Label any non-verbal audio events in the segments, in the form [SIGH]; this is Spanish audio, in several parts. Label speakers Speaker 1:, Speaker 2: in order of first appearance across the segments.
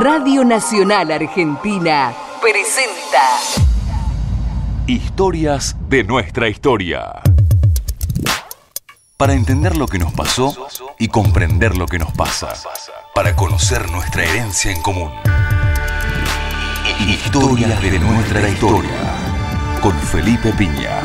Speaker 1: Radio Nacional Argentina presenta
Speaker 2: Historias de nuestra historia. Para entender lo que nos pasó y comprender lo que nos pasa. Para conocer nuestra herencia en común. Historias de nuestra historia. Con Felipe Piña.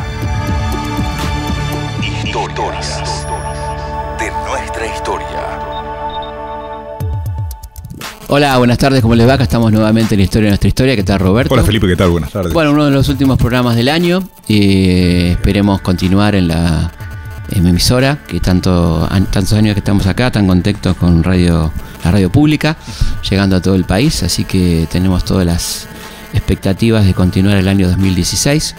Speaker 3: Hola, buenas tardes, ¿cómo les va? Acá estamos nuevamente en la Historia de Nuestra Historia. ¿Qué tal, Roberto? Hola, Felipe, ¿qué tal? Buenas tardes. Bueno, uno de los últimos programas del año. y eh, esperemos continuar en la emisora, que tanto, tantos años que estamos acá, tan contentos con radio, la radio pública, llegando a todo el país, así que tenemos todas las expectativas de continuar el año 2016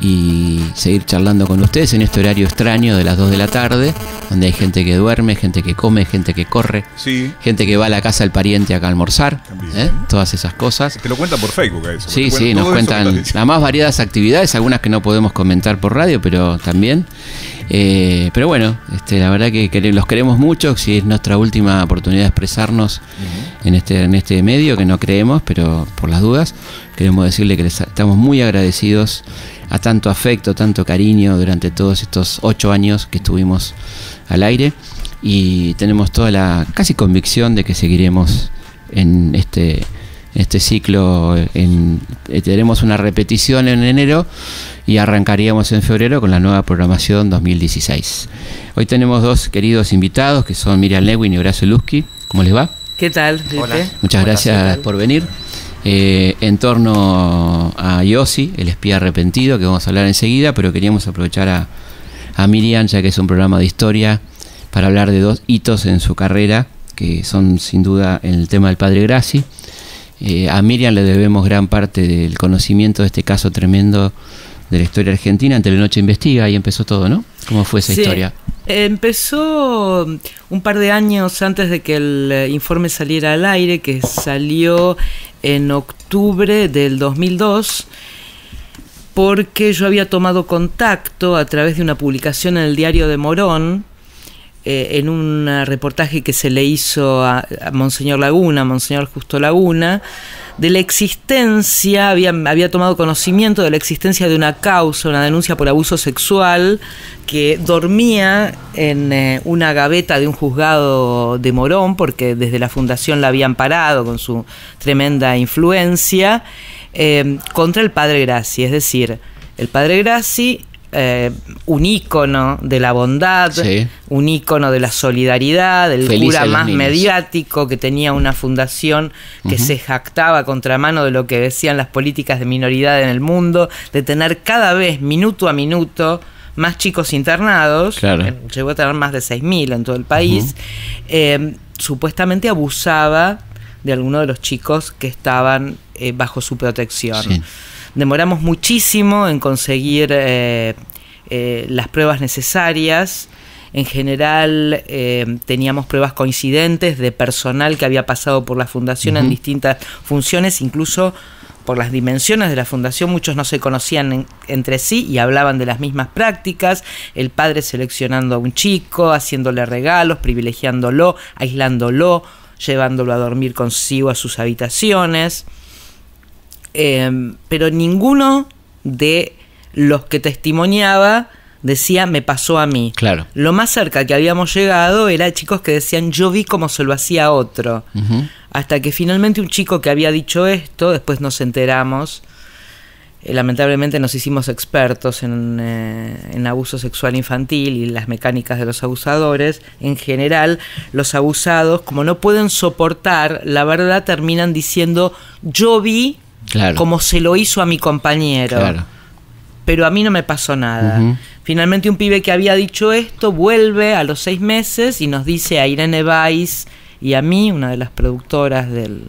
Speaker 3: y seguir charlando con ustedes en este horario extraño de las 2 de la tarde, donde hay gente que duerme, gente que come, gente que corre, gente que va a la casa del pariente acá a almorzar, ¿eh? todas esas
Speaker 2: cosas. Te lo cuentan por Facebook
Speaker 3: Sí, sí, nos cuentan las más variadas actividades, algunas que no podemos comentar por radio, pero también. Eh, pero bueno, este, la verdad que los queremos mucho, si es nuestra última oportunidad de expresarnos en, este, en este medio, que no creemos, pero por las dudas, queremos decirle que estamos muy agradecidos a tanto afecto, tanto cariño durante todos estos ocho años que estuvimos al aire y tenemos toda la casi convicción de que seguiremos en este, este ciclo. En, eh, una repetición en enero y arrancaríamos en febrero con la nueva programación 2016. Hoy tenemos dos queridos invitados que son Miriam Lewin y Horacio Lusky. ¿Cómo les va?
Speaker 1: ¿Qué tal? Hola. Muchas gracias
Speaker 3: por venir. Eh, en torno a Yossi, el espía arrepentido, que vamos a hablar enseguida, pero queríamos aprovechar a, Miriam, ya que es un programa de historia, para hablar de dos hitos en su carrera, que son sin duda el tema del padre Graci eh, a Miriam le debemos gran parte del conocimiento de este caso tremendo de la historia argentina. la noche Investiga, ahí empezó todo, ¿no? ¿Cómo fue esa historia?
Speaker 1: Empezó un par de años antes de que el eh, informe saliera al aire, que salió en octubre del 2002, porque yo había tomado contacto a través de una publicación en el diario de Morón, eh, en un reportaje que se le hizo a, Monseñor Laguna, a Monseñor Justo Laguna, de la existencia, había, tomado conocimiento de la existencia de una causa, una denuncia por abuso sexual, que dormía en eh, una gaveta de un juzgado de Morón, porque desde la fundación la habían parado con su tremenda influencia, eh, contra el padre Graci, es decir, el padre Graci eh, un ícono de la bondad, un ícono de la solidaridad, el cura más mediático que tenía una fundación que se jactaba contramano de lo que decían las políticas de minoridad en el mundo, de tener cada vez minuto a minuto más chicos internados, eh, llegó a tener más de 6.000 en todo el país, eh, supuestamente abusaba de alguno de los chicos que estaban bajo su protección demoramos muchísimo en conseguir eh, eh, las pruebas necesarias. En general eh, teníamos pruebas coincidentes de personal que había pasado por la fundación en distintas funciones, incluso por las dimensiones de la fundación, muchos no se conocían entre sí y hablaban de las mismas prácticas, el padre seleccionando a un chico, haciéndole regalos, privilegiándolo, aislándolo, llevándolo a dormir consigo a sus habitaciones. Em, pero ninguno de los que testimoniaba decía me pasó a mí. Lo más cerca que habíamos llegado era chicos que decían yo vi como se lo hacía otro. Hasta que finalmente un chico que había dicho esto, después nos enteramos, eh, lamentablemente nos hicimos expertos en, eh, en, abuso sexual infantil y las mecánicas de los abusadores. En general, los abusados, como no pueden soportar, la verdad terminan diciendo yo vi como se lo hizo a mi compañero. Pero a mí no me pasó nada. Finalmente un pibe que había dicho esto vuelve a los seis meses y nos dice a Irene Weiss y a mí, una de las productoras del,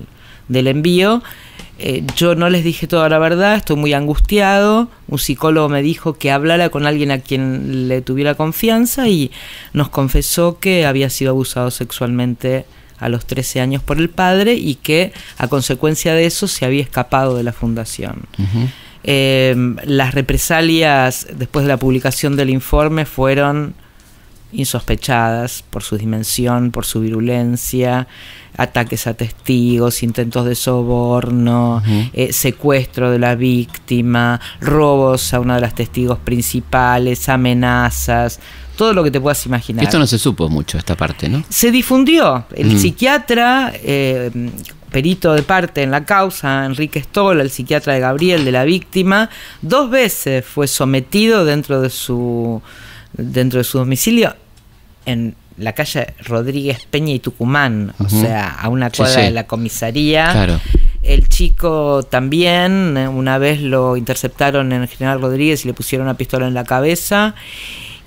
Speaker 1: envío, eh, yo no les dije toda la verdad, estoy muy angustiado, un psicólogo me dijo que hablara con alguien a quien le tuviera confianza y nos confesó que había sido abusado sexualmente a los 13 años por el padre y que a consecuencia de eso se había escapado de la fundación. Eh, las represalias después de la publicación del informe fueron insospechadas por su dimensión, por su virulencia, ataques a testigos, intentos de soborno, eh, secuestro de la víctima, robos a una de las testigos principales, amenazas, todo lo que te puedas imaginar. Esto no se
Speaker 3: supo mucho, esta parte, ¿no?
Speaker 1: Se difundió. El psiquiatra... Eh, perito de parte en la causa, Enrique Stoll, el psiquiatra de Gabriel, de la víctima, dos veces fue sometido dentro de su dentro de su domicilio en la calle Rodríguez Peña y Tucumán, o sea, a una cuadra de la comisaría. Claro. El chico también, eh, una vez lo interceptaron en el general Rodríguez y le pusieron una pistola en la cabeza.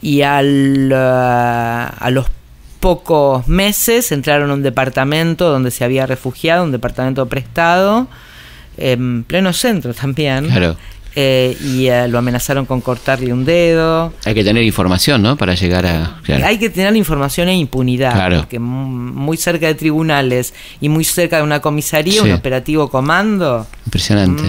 Speaker 1: Y al, eh, a los pocos meses entraron a un departamento donde se había refugiado, un departamento prestado, en pleno centro también. Claro. Eh, y eh, lo amenazaron con cortarle un dedo.
Speaker 3: Hay que tener información, ¿no? Para llegar a...
Speaker 1: Hay que tener información e impunidad, claro. porque muy cerca de tribunales y muy cerca de una comisaría, un operativo comando. Impresionante.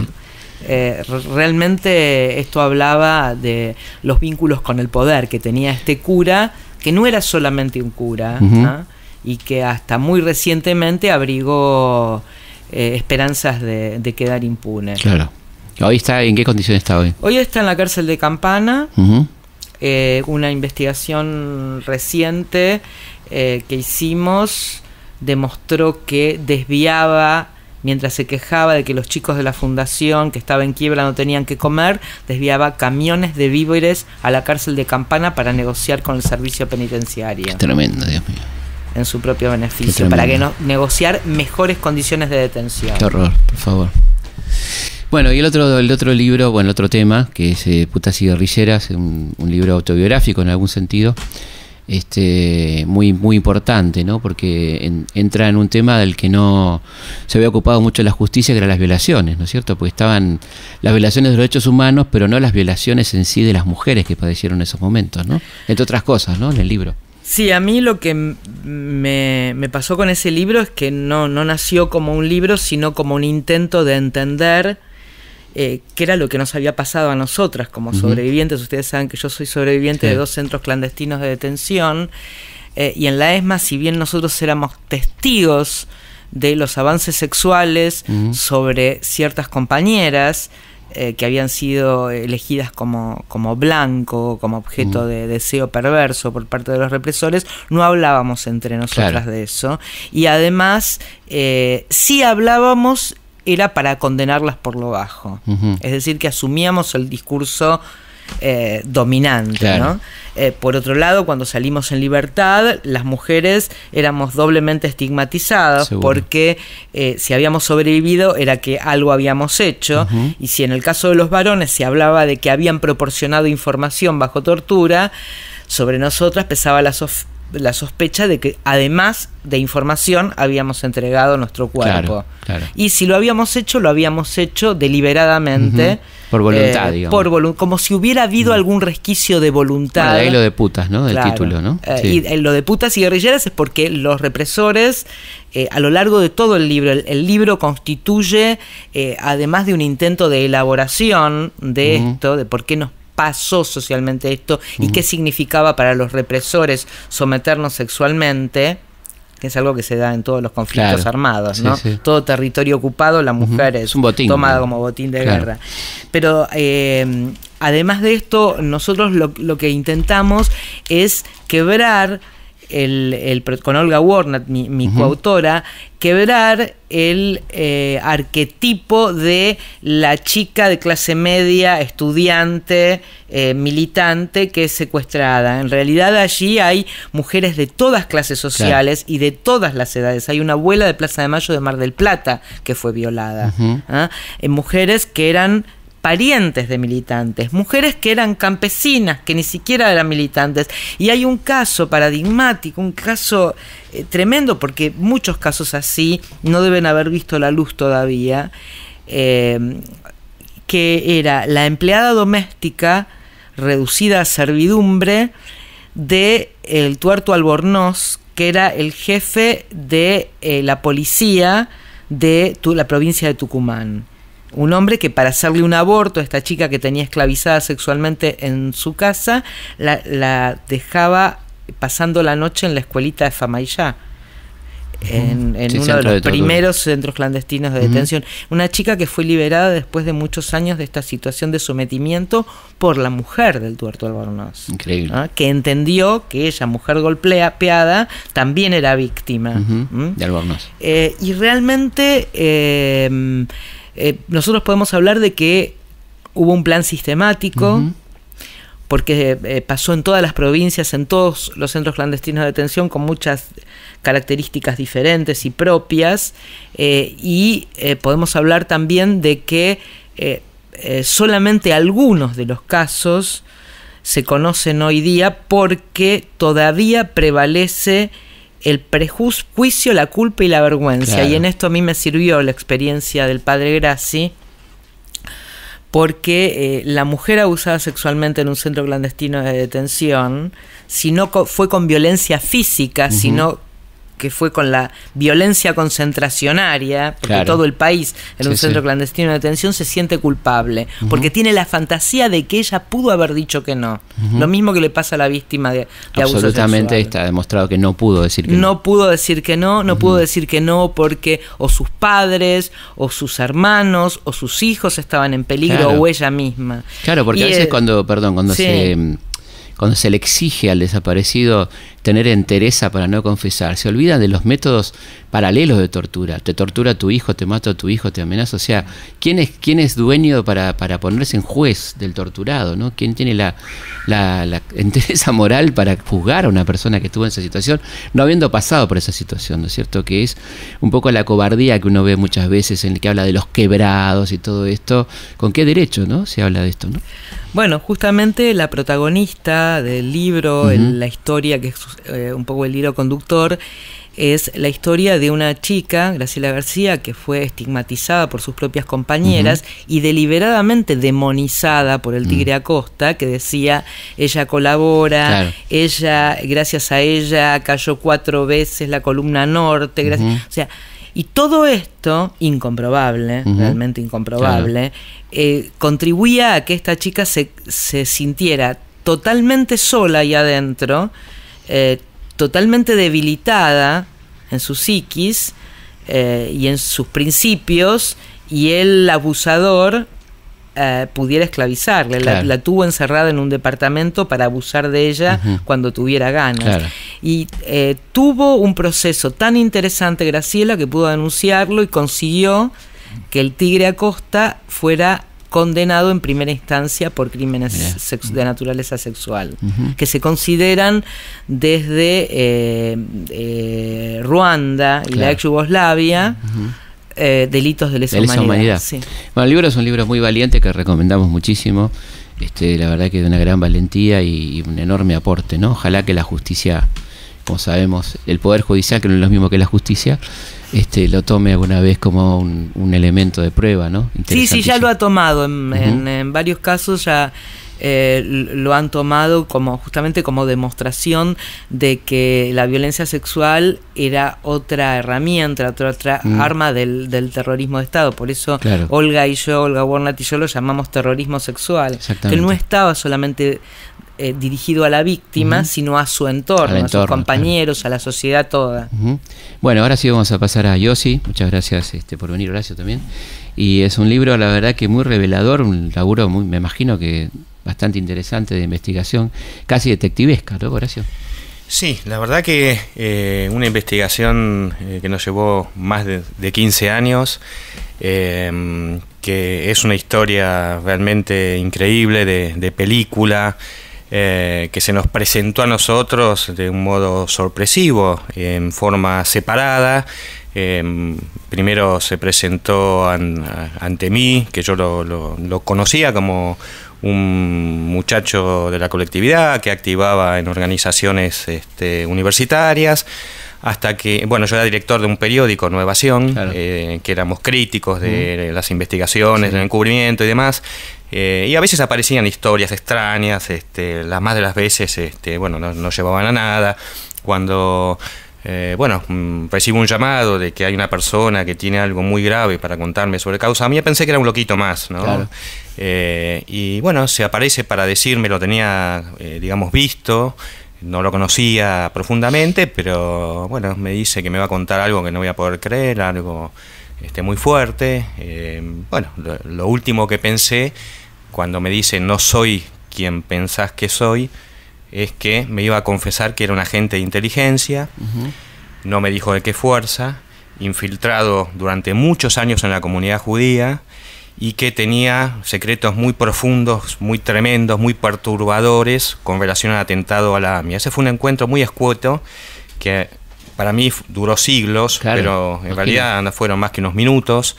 Speaker 1: Eh, realmente esto hablaba de los vínculos con el poder que tenía este cura, que no era solamente un cura, ¿ah? y que hasta muy recientemente abrigó esperanzas de, de, quedar impune. Claro.
Speaker 3: ¿Hoy está en qué condición está hoy? Hoy
Speaker 1: está en la cárcel de Campana. Eh, una investigación reciente eh, que hicimos demostró que desviaba mientras se quejaba de que los chicos de la fundación que estaba en quiebra no tenían que comer, desviaba camiones de víveres a la cárcel de Campana para negociar con el servicio penitenciario. tremendo, Dios mío. En su propio beneficio, para que negociar mejores condiciones de detención. Qué horror,
Speaker 3: por favor. Bueno, y el otro, el otro libro, bueno, el otro tema, que es eh, Putas y Guerrilleras, un, libro autobiográfico en algún sentido, este, muy, muy importante, ¿no? Porque entra en un tema del que no se había ocupado mucho la justicia, que eran las violaciones, ¿no es cierto? Porque estaban las violaciones de los derechos humanos, pero no las violaciones en sí de las mujeres que padecieron en esos momentos, ¿no? Entre otras cosas, ¿no? En el libro.
Speaker 1: Sí, a mí lo que me, pasó con ese libro es que no, no nació como un libro, sino como un intento de entender eh, que era lo que nos había pasado a nosotras como sobrevivientes. Ustedes saben que yo soy sobreviviente de dos centros clandestinos de detención. Eh, y en la ESMA, si bien nosotros éramos testigos de los avances sexuales sobre ciertas compañeras eh, que habían sido elegidas como, como blanco, como objeto de deseo perverso por parte de los represores, no hablábamos entre nosotras de eso. Y además, sí hablábamos era para condenarlas por lo bajo. Es decir, que asumíamos el discurso eh, dominante. Eh, por otro lado, cuando salimos en libertad, las mujeres éramos doblemente estigmatizadas porque eh, si habíamos sobrevivido era que algo habíamos hecho y si en el caso de los varones se hablaba de que habían proporcionado información bajo tortura, sobre nosotras pesaba la, la sospecha de que además de información habíamos entregado nuestro cuerpo. Y si lo habíamos hecho, lo habíamos hecho deliberadamente.
Speaker 3: Por voluntad, eh, Por
Speaker 1: como si hubiera habido algún resquicio de voluntad. de ahí lo
Speaker 3: de putas, ¿no? Del título, ¿no? Eh, y
Speaker 1: eh, lo de putas y guerrilleras es porque los represores, a lo largo de todo el libro, el, libro constituye, además de un intento de elaboración de esto, de por qué nos pasó socialmente esto y qué significaba para los represores someternos sexualmente, que es algo que se da en todos los
Speaker 3: conflictos armados,
Speaker 1: ¿no? Todo territorio ocupado, la mujer es, un botín, tomada como botín de guerra. Pero eh, además de esto, nosotros lo, lo que intentamos es quebrar el, con Olga Warnat, mi, coautora, quebrar el eh, arquetipo de la chica de clase media, estudiante, eh, militante que es secuestrada. En realidad allí hay mujeres de todas clases sociales y de todas las edades. Hay una abuela de Plaza de Mayo de Mar del Plata que fue violada. ¿ah? Eh, mujeres que eran parientes de militantes, mujeres que eran campesinas, que ni siquiera eran militantes. Y hay un caso paradigmático, un caso eh, tremendo, porque muchos casos así no deben haber visto la luz todavía, eh, que era la empleada doméstica reducida a servidumbre de el tuerto Albornoz, que era el jefe de eh, la policía de la provincia de Tucumán un hombre que para hacerle un aborto a esta chica que tenía esclavizada sexualmente en su casa, la, dejaba pasando la noche en la escuelita de Famayá. En, uno de los primeros centros clandestinos de detención. Una chica que fue liberada después de muchos años de esta situación de sometimiento por la mujer del tuerto Albornoz. Increíble. Que entendió que ella, mujer golpeada, también era víctima. De Albornoz. Eh, y realmente. Em, eh, nosotros podemos hablar de que hubo un plan sistemático, porque eh, eh, pasó en todas las provincias, en todos los centros clandestinos de detención, con muchas características diferentes y propias, y podemos hablar también de que solamente algunos de los casos se conocen hoy día porque todavía prevalece el prejuicio, la culpa y la vergüenza. Y en esto a mí me sirvió la experiencia del padre Graci, porque eh, la mujer abusada sexualmente en un centro clandestino de detención, si no fue con violencia física, sino que fue con la violencia concentracionaria, porque todo el país en un centro clandestino de detención se siente culpable, porque tiene la fantasía de que ella pudo haber dicho que no. Lo mismo que le pasa a la víctima de, Absolutamente
Speaker 3: está demostrado que no pudo decir que no. No
Speaker 1: pudo decir que no, no pudo decir que no porque o sus padres, o sus hermanos, o sus hijos estaban en peligro, o ella misma.
Speaker 3: Claro, porque a veces es, cuando, perdón, cuando se mm, cuando se le exige al desaparecido tener entereza para no confesar, se olvidan de los métodos paralelos de tortura. Te tortura a tu hijo, te mata a tu hijo, te amenaza. O sea, ¿quién es, quién es dueño para, ponerse en juez del torturado? ¿no? ¿Quién tiene la, entereza moral para juzgar a una persona que estuvo en esa situación, no habiendo pasado por esa situación? ¿No es cierto? Que es un poco la cobardía que uno ve muchas veces en el que habla de los quebrados y todo esto. ¿Con qué derecho no se habla de esto? ¿no?
Speaker 1: Bueno, justamente la protagonista del libro, en la historia que es eh, un poco el libro conductor, es la historia de una chica, Graciela García, que fue estigmatizada por sus propias compañeras y deliberadamente demonizada por el Tigre mm. Acosta, que decía, ella colabora, ella, gracias a ella, cayó cuatro veces la columna norte, gracias, o sea, y todo esto, incomprobable, realmente incomprobable, eh, contribuía a que esta chica se, se sintiera totalmente sola ahí adentro, eh, totalmente debilitada en su psiquis eh, y en sus principios y el abusador eh, pudiera esclavizarla. La, tuvo encerrada en un departamento para abusar de ella cuando tuviera ganas. Y eh, tuvo un proceso tan interesante Graciela que pudo denunciarlo y consiguió que el tigre Acosta fuera condenado en primera instancia por crímenes de naturaleza sexual, que se consideran desde eh, eh, Ruanda y la ex Yugoslavia. Eh, delitos de lesa, humanidad.
Speaker 3: Bueno, el libro es un libro muy valiente que recomendamos muchísimo. Este, la verdad que de una gran valentía y, y un enorme aporte, ¿no? Ojalá que la justicia, como sabemos, el poder judicial, que no es lo mismo que la justicia, este, lo tome alguna vez como un, elemento de prueba, ¿no? Sí, sí, ya
Speaker 1: lo ha tomado. En, varios casos ya eh, lo han tomado como justamente como demostración de que la violencia sexual era otra herramienta, otra, otra mm. arma del, del, terrorismo de Estado. Por eso Olga y yo, Olga Warnat y yo lo llamamos terrorismo sexual, que no estaba solamente eh, dirigido a la víctima, sino a su entorno, a sus compañeros, a la sociedad toda.
Speaker 3: Bueno, ahora sí vamos a pasar a Yossi. Muchas gracias este, por venir, Horacio, también. Y es un libro, la verdad, que muy revelador, un laburo, muy, me imagino que bastante interesante de investigación, casi detectivesca, ¿no, Horacio?
Speaker 4: Sí, la verdad que eh, una investigación eh, que nos llevó más de, 15 años, em, que es una historia realmente increíble de, de película, eh, que se nos presentó a nosotros de un modo sorpresivo, en forma separada. Em, primero se presentó ante mí, que yo lo, conocía como un muchacho de la colectividad que activaba en organizaciones este, universitarias, hasta que, bueno, yo era director de un periódico, Nueva eh, que éramos críticos de las investigaciones, del encubrimiento y demás, eh, y a veces aparecían historias extrañas, este, las más de las veces, este, bueno, no, llevaban a nada. Cuando eh, bueno, mm, recibo un llamado de que hay una persona que tiene algo muy grave para contarme sobre causa. A mí pensé que era un loquito más, eh, y bueno, se aparece para decirme, lo tenía, digamos, visto, no lo conocía profundamente, pero bueno, me dice que me va a contar algo que no voy a poder creer, algo esté muy fuerte. Eh, bueno, lo, último que pensé cuando me dice no soy quien pensás que soy es que me iba a confesar que era un agente de inteligencia, no me dijo de qué fuerza, infiltrado durante muchos años en la comunidad judía y que tenía secretos muy profundos, muy tremendos, muy perturbadores con relación al atentado a la AMIA. Ese fue un encuentro muy escueto que para mí duró siglos, pero en realidad no fueron más que unos minutos.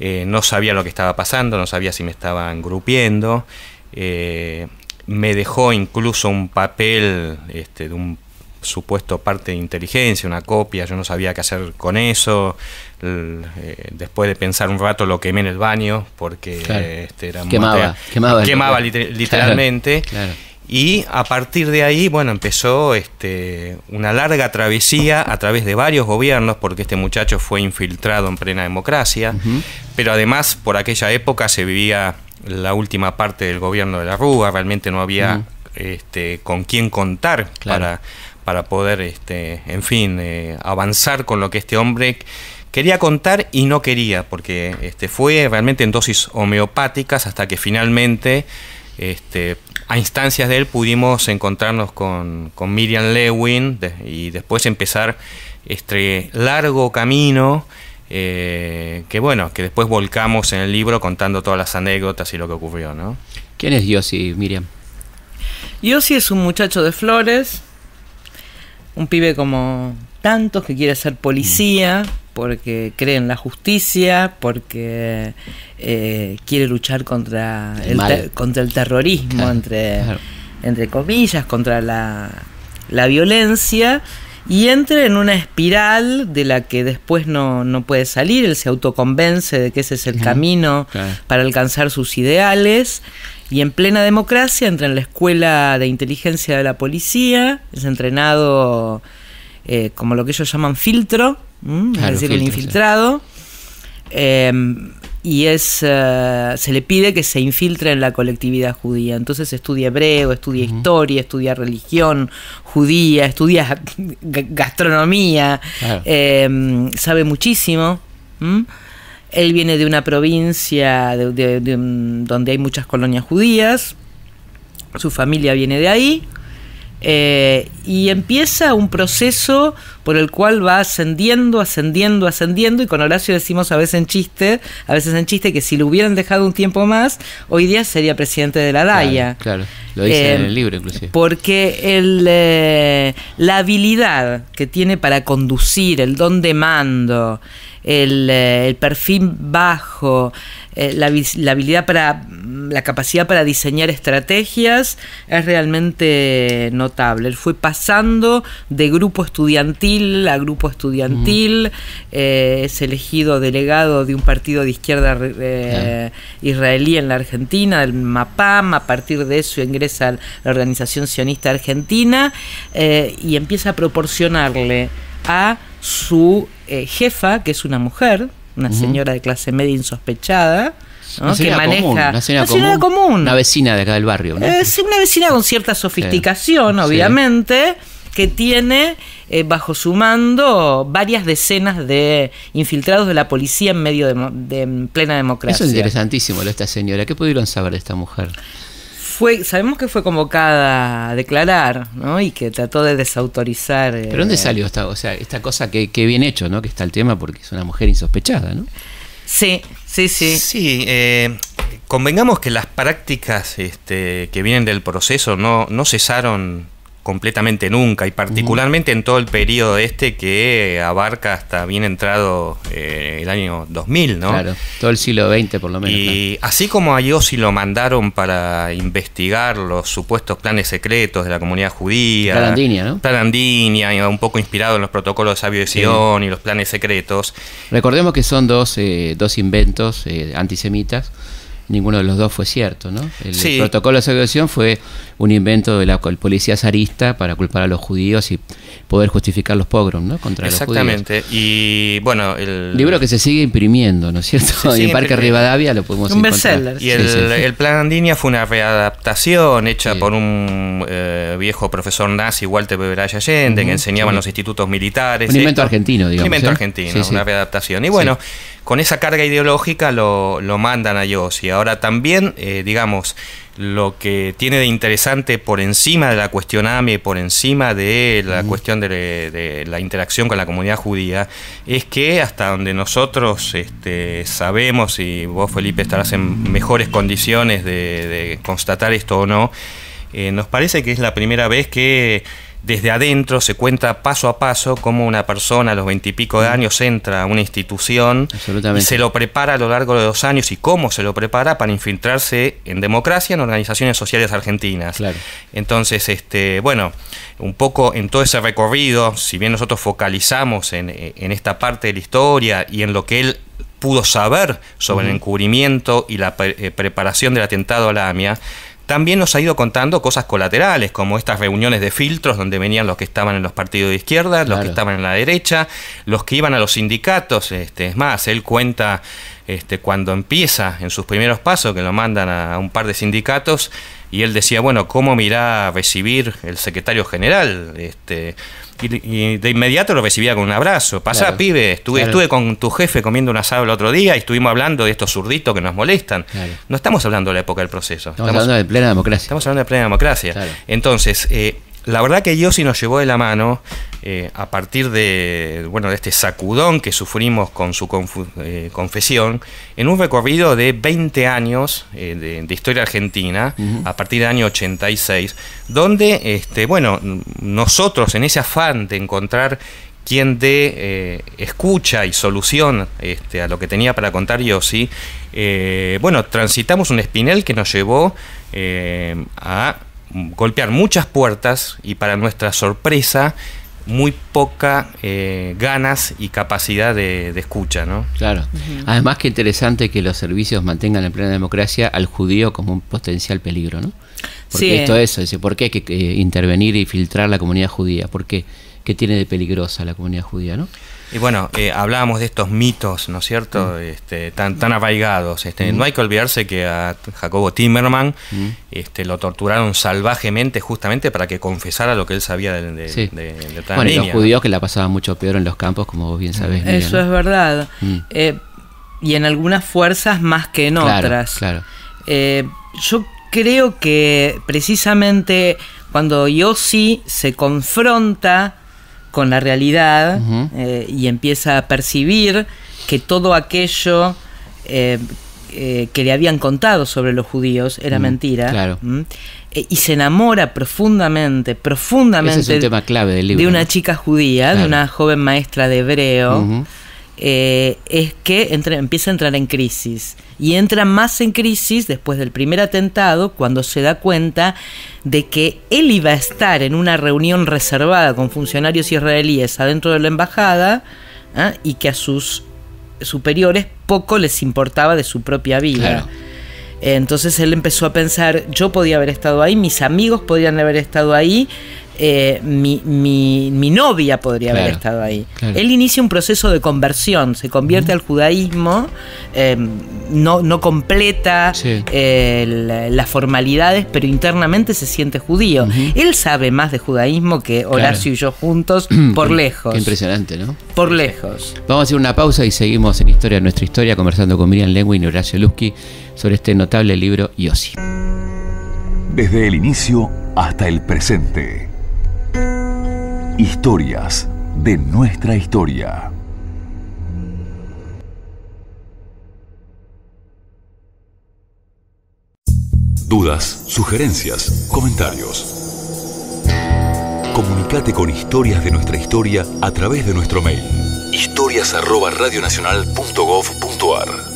Speaker 4: Eh, no sabía lo que estaba pasando, no sabía si me estaban grupiendo. Eh, me dejó incluso un papel este, de un supuesto parte de inteligencia, una copia, yo no sabía qué hacer con eso. Eh, después de pensar un rato lo quemé en el baño porque este, era quemaba, quemaba, quemaba literalmente. Claro, y a partir de ahí, bueno, empezó este, una larga travesía a través de varios gobiernos, porque este muchacho fue infiltrado en plena democracia, pero además por aquella época se vivía la última parte del gobierno de la Rúa, realmente no había este, con quién contar para, poder, este, en fin, eh, avanzar con lo que este hombre quería contar y no quería, porque este, fue realmente en dosis homeopáticas hasta que finalmente este, a instancias de él pudimos encontrarnos con, Miriam Lewin y después empezar este largo camino eh, que bueno, que después volcamos en el libro contando todas las anécdotas y lo que ocurrió, ¿no? ¿Quién es Yossi, Miriam?
Speaker 1: Yossi es un muchacho de flores, un pibe como tantos que quiere ser policía mm. porque cree en la justicia, porque eh, quiere luchar contra el, contra el terrorismo, entre, entre comillas, contra la, la violencia, y entra en una espiral de la que después no, puede salir, él se autoconvence de que ese es el camino para alcanzar sus ideales, y en plena democracia entra en la escuela de inteligencia de la policía, es entrenado eh, como lo que ellos llaman filtro, es decir, el infiltrado. Em, y es eh, se le pide que se infiltre en la colectividad judía. Entonces estudia hebreo, estudia historia, estudia religión judía, estudia gastronomía, em, sabe muchísimo. Él viene de una provincia donde hay muchas colonias judías, su familia viene de ahí. Eh, y empieza un proceso por el cual va ascendiendo, ascendiendo, ascendiendo, y con Horacio decimos a veces en chiste, a veces en chiste, que si lo hubieran dejado un tiempo más, hoy día sería presidente de la DAIA. Claro,
Speaker 3: lo dice eh, en el libro inclusive.
Speaker 1: Porque eh, la habilidad que tiene para conducir, el don de mando, eh, el, perfil bajo, eh, la, habilidad para, la capacidad para diseñar estrategias es realmente notable. Él fue pasando de grupo estudiantil a grupo estudiantil, eh, es elegido delegado de un partido de izquierda israelí en la Argentina, el MAPAM, a partir de eso ingresa a la Organización Sionista Argentina y empieza a proporcionarle a su eh, jefa, que es una mujer, una señora de clase media insospechada, que maneja una, una
Speaker 3: vecina de acá del barrio. Es
Speaker 1: una vecina con cierta sofisticación, obviamente, que tiene eh, bajo su mando varias decenas de infiltrados de la policía en medio de, plena democracia. Eso es
Speaker 3: interesantísimo lo esta señora. ¿Qué pudieron saber de esta mujer?
Speaker 1: fue, sabemos que fue convocada a declarar, ¿no? Y que trató
Speaker 3: de desautorizar. Eh, ¿Pero dónde salió esta, o sea, esta cosa que, bien hecho, ¿no? Que está el tema
Speaker 4: porque es una mujer insospechada, ¿no? Sí, sí, sí. Sí, eh, convengamos que las prácticas este, que vienen del proceso no, no cesaron completamente nunca y mm. particularmente en todo el periodo este que abarca hasta bien entrado eh, el año 2000, ¿no? Claro, todo el siglo XX por lo menos. Y así como a Yossi lo mandaron para investigar los supuestos planes secretos de la comunidad judía. Plan ¿no? Plan un poco inspirado en los protocolos de Sabio de y los planes secretos.
Speaker 3: Recordemos que son dos, eh, dos inventos eh, antisemitas ninguno de los dos fue cierto, ¿no? El protocolo de segregación fue un invento de la policía zarista para culpar a los judíos y poder justificar los pogroms, ¿no? Contra Exactamente.
Speaker 4: Los judíos. Y bueno, el libro
Speaker 3: que se sigue imprimiendo, ¿no es cierto? en Parque Rivadavia lo podemos un
Speaker 4: encontrar. Y el, plan Andinia fue una readaptación hecha por un eh, viejo profesor nazi, Walter Beveray Allende, que enseñaba en los institutos militares. Un invento
Speaker 3: argentino, digamos. Un invento ¿eh? argentino, una
Speaker 4: readaptación. Y bueno, con esa carga ideológica lo, mandan a y Ahora también, eh, digamos, lo que tiene de interesante por encima de la cuestión AME, por encima de la cuestión de, la interacción con la comunidad judía, es que hasta donde nosotros este, sabemos, y vos Felipe estarás en mejores condiciones de, constatar esto o no, eh, nos parece que es la primera vez que desde adentro se cuenta paso a paso cómo una persona a los veintipico de mm. años entra a una institución y se lo prepara a lo largo de los años y cómo se lo prepara para infiltrarse en democracia en organizaciones sociales argentinas. Entonces, este, bueno, un poco en todo ese recorrido, si bien nosotros focalizamos en, esta parte de la historia y en lo que él pudo saber sobre el encubrimiento y la eh, preparación del atentado a la AMIA, también nos ha ido contando cosas colaterales, como estas reuniones de filtros donde venían los que estaban en los partidos de izquierda, los que estaban en la derecha, los que iban a los sindicatos. Este, es más, él cuenta este, cuando empieza en sus primeros pasos, que lo mandan a un par de sindicatos, y él decía, bueno, ¿cómo me a recibir el secretario general? Este, y de inmediato lo recibía con un abrazo. Pasá, pibe, estuve, estuve con tu jefe comiendo un asado el otro día y estuvimos hablando de estos zurditos que nos molestan. No estamos hablando de la época del proceso. Estamos, estamos, hablando de plena democracia. Estamos hablando de plena democracia. Entonces, eh, la verdad que Yossi nos llevó de la mano eh, a partir de, bueno, de este sacudón que sufrimos con su eh, confesión, en un recorrido de 20 años eh, de, historia argentina, a partir del año 86, donde, este, bueno, nosotros en ese afán de encontrar quien dé escucha y solución este, a lo que tenía para contar Yossi, bueno, transitamos un espinel que nos llevó a golpear muchas puertas y para nuestra sorpresa muy poca eh, ganas y capacidad de,
Speaker 3: escucha, ¿no? Claro. Además que interesante que los servicios mantengan en plena democracia al judío como un potencial peligro, ¿no? Porque esto es, ¿por qué hay que eh, intervenir y filtrar la comunidad judía? ¿Por que tiene de peligrosa la comunidad judía, ¿no?
Speaker 4: Y bueno, eh, hablábamos de estos mitos, ¿no es cierto? Mm. Este, tan, tan arraigados. Este, mm. No hay que olvidarse que a Jacobo Timmerman mm. este, lo torturaron salvajemente justamente para que confesara lo que él sabía de, de, Bueno, los judíos
Speaker 3: que la pasaban mucho peor en los campos, como vos bien sabés. Eso es
Speaker 1: verdad. Eh, y en algunas fuerzas más que en otras. Claro. Eh, yo creo que precisamente cuando Yossi se confronta con la realidad eh, y empieza a percibir que todo aquello eh, eh, que le habían contado sobre los judíos era mentira. E, y se enamora profundamente, profundamente.
Speaker 3: de una
Speaker 1: chica judía, de una joven maestra de hebreo. Eh, es que empieza a entrar en crisis. Y entra más en crisis después del primer atentado, cuando se da cuenta de que él iba a estar en una reunión reservada con funcionarios israelíes adentro de la embajada ¿ah? y que a sus superiores poco les importaba de su propia vida. Entonces él empezó a pensar, yo podía haber estado ahí, mis amigos podían haber estado ahí, eh, mi, novia podría haber estado ahí. Él inicia un proceso de conversión, se convierte al judaísmo, em, no, completa eh, las formalidades, pero internamente se siente judío. Él sabe más de judaísmo que Horacio y yo juntos, [CLEARS THROAT] por lejos. impresionante, ¿no? Por lejos.
Speaker 3: Vamos a hacer una pausa y seguimos en Historia Nuestra Historia, conversando con Miriam Lenguin y Horacio Lusky sobre este notable libro
Speaker 2: Yossi. Desde el inicio hasta el presente. Historias de nuestra historia. Dudas, sugerencias, comentarios. Comunicate con historias de nuestra historia a través de nuestro mail historias@radionacional.gov.ar.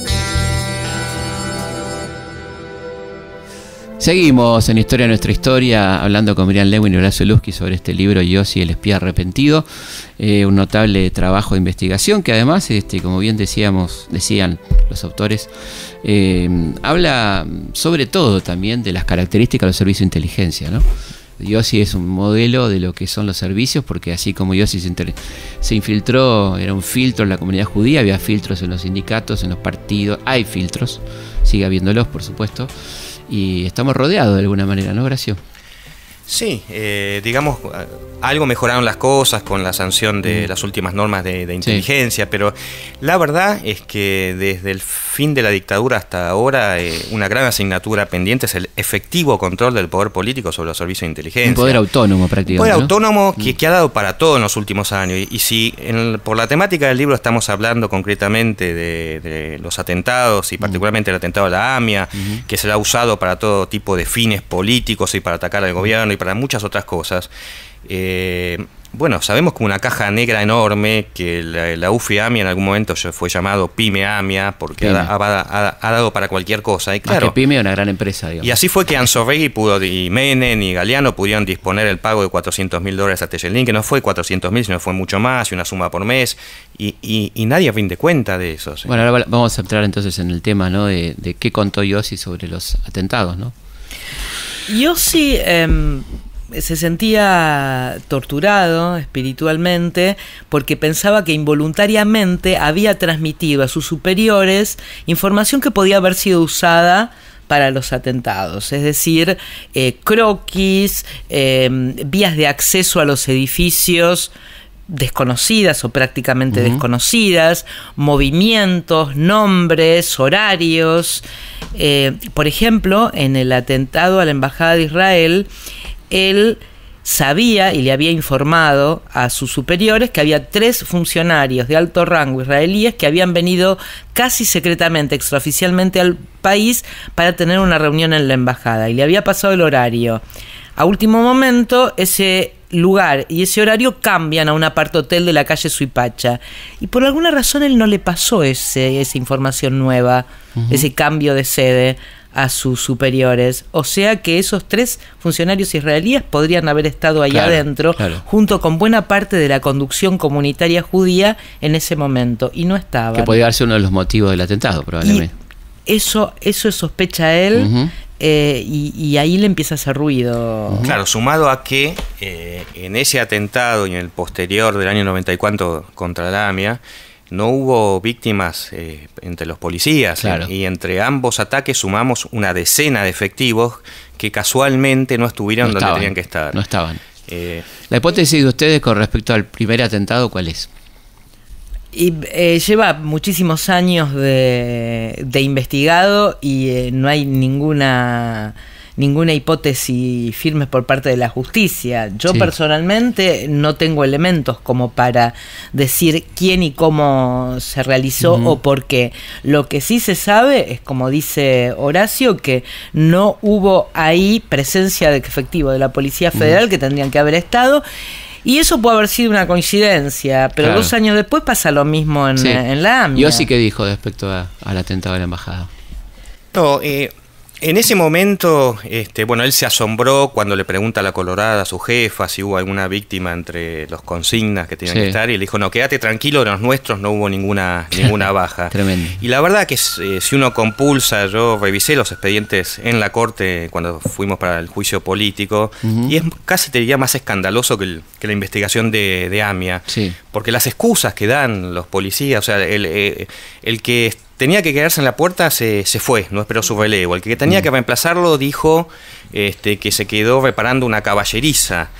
Speaker 3: Seguimos en Historia Nuestra Historia hablando con Miriam Lewin y Horacio Lusky sobre este libro Yossi, el espía arrepentido, eh, un notable trabajo de investigación que además, este, como bien decíamos, decían los autores, eh, habla sobre todo también de las características de los servicios de inteligencia, ¿no? Yossi es un modelo de lo que son los servicios, porque así como Yossi se, se, infiltró, era un filtro en la comunidad judía, había filtros en los sindicatos, en los partidos, hay filtros, sigue habiéndolos por supuesto, y estamos rodeados de alguna manera, ¿no, Gracio?
Speaker 4: Sí, eh, digamos, algo mejoraron las cosas con la sanción de mm. las últimas normas de, inteligencia, pero la verdad es que desde el fin de la dictadura hasta ahora, eh, una gran asignatura pendiente es el efectivo control del poder político sobre los servicios de inteligencia. Un poder
Speaker 3: autónomo prácticamente. Un Poder
Speaker 4: autónomo mm. que, ha dado para todo en los últimos años. Y, si por la temática del libro estamos hablando concretamente de, los atentados y mm. particularmente el atentado a la AMIA, que se ha usado para todo tipo de fines políticos y para atacar al gobierno y para muchas otras cosas, eh, bueno, sabemos como una caja negra enorme que la, UFI AMIA en algún momento fue llamado Pyme AMIA porque Ha, dado para cualquier cosa. Y ¿eh? claro, Pyme es una gran
Speaker 3: empresa. Digamos. Y así
Speaker 4: fue que Ansorregui pudo, y Menem y Galeano pudieron disponer el pago de 400 mil dólares a Tejelín, que no fue 400 mil, sino fue mucho más y una suma por mes. Y, nadie rinde cuenta de eso.
Speaker 3: Bueno, ahora vamos a entrar entonces en el tema ¿no? de, qué contó Yossi sobre los atentados. ¿no?
Speaker 1: Yossi. Em, se sentía torturado espiritualmente porque pensaba que involuntariamente había transmitido a sus superiores información que podía haber sido usada para los atentados, es decir, eh, croquis, eh, vías de acceso a los edificios desconocidas o prácticamente desconocidas, movimientos, nombres, horarios. Eh, por ejemplo, en el atentado a la Embajada de Israel, él sabía y le había informado a sus superiores que había tres funcionarios de alto rango israelíes que habían venido casi secretamente, extraoficialmente al país para tener una reunión en la embajada y le había pasado el horario. A último momento, ese lugar y ese horario cambian a un apart hotel de la calle Suipacha. Y por alguna razón él no le pasó esa información nueva, ese cambio de sede a sus superiores. O sea que esos tres funcionarios israelíes podrían haber estado ahí adentro, junto con buena parte de la conducción comunitaria judía en ese momento, y no estaba. Que podría
Speaker 3: ser uno de los motivos del atentado, probablemente.
Speaker 1: eso, eso sospecha él. Eh, y, ahí le empieza a hacer ruido. Claro,
Speaker 4: sumado a que eh, en ese atentado y en el posterior del año 94 contra Damia no hubo víctimas eh, entre los policías y entre ambos ataques sumamos una decena de efectivos que casualmente no estuvieron donde tenían que estar. No estaban. Eh,
Speaker 3: la hipótesis de ustedes con respecto al primer atentado, ¿cuál es?
Speaker 1: Eh, lleva muchísimos años de investigado y no hay ninguna ninguna hipótesis firme por parte de la justicia. Yo personalmente no tengo elementos como para decir quién y cómo se realizó o por qué. Lo que sí se sabe es, como dice Horacio, que no hubo ahí presencia de efectivo de la Policía Federal que tendrían que haber estado. Y eso puede haber sido una coincidencia, pero dos años después pasa lo mismo en, la
Speaker 3: Yo sí que dijo respecto al atentado de la embajada.
Speaker 4: Eh, en ese momento, este, bueno, él se asombró cuando le pregunta a la Colorada, a su jefa, si hubo alguna víctima entre los consignas que tenían que estar, y le dijo, no, quédate tranquilo, de los nuestros no hubo ninguna, [LAUGHS] ninguna baja. [LAUGHS] Tremendo. Y la verdad que eh, si uno compulsa, yo revisé los expedientes en la corte cuando fuimos para el juicio político, y es casi te diría más escandaloso que, la investigación de, de AMIA, porque las excusas que dan los policías, o sea, el, eh, el que tenía que quedarse en la puerta se, fue, no esperó su relevo. El que tenía mm. que reemplazarlo dijo este, que se quedó reparando una caballeriza.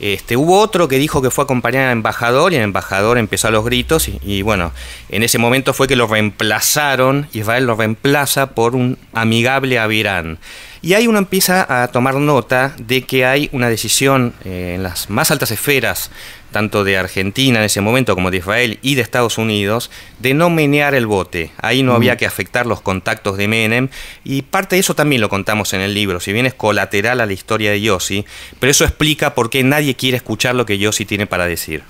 Speaker 4: Este, hubo otro que dijo que fue a acompañar al embajador y el embajador empezó a los gritos y, bueno, en ese momento fue que lo reemplazaron, Israel lo reemplaza por un amigable Avirán. Y ahí uno empieza a tomar nota de que hay una decisión eh, en las más altas esferas tanto de Argentina en ese momento como de Israel y de Estados Unidos, de no menear el bote. Ahí no mm. había que afectar los contactos de Menem y parte de eso también lo contamos en el libro, si bien es colateral a la historia de Yossi, pero eso explica por qué nadie quiere escuchar lo que Yossi tiene para decir.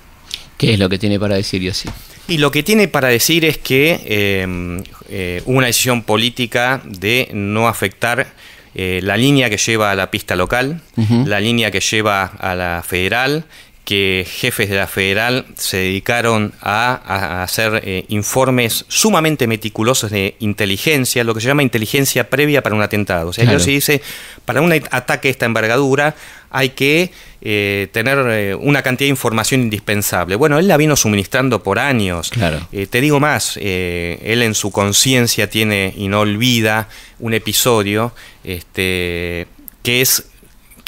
Speaker 3: ¿Qué es lo que tiene para decir Yossi?
Speaker 4: Y lo que tiene para decir es que em, hubo eh, una decisión política de no afectar eh, la línea que lleva a la pista local, la línea que lleva a la federal que jefes de la federal se dedicaron a, hacer eh, informes sumamente meticulosos de inteligencia, lo que se llama inteligencia previa para un atentado. O sea, ellos se dice, para un ataque de esta envergadura hay que eh, tener eh, una cantidad de información indispensable. Bueno, él la vino suministrando por años. Claro. te digo más, él en su conciencia tiene y no olvida un episodio este, que es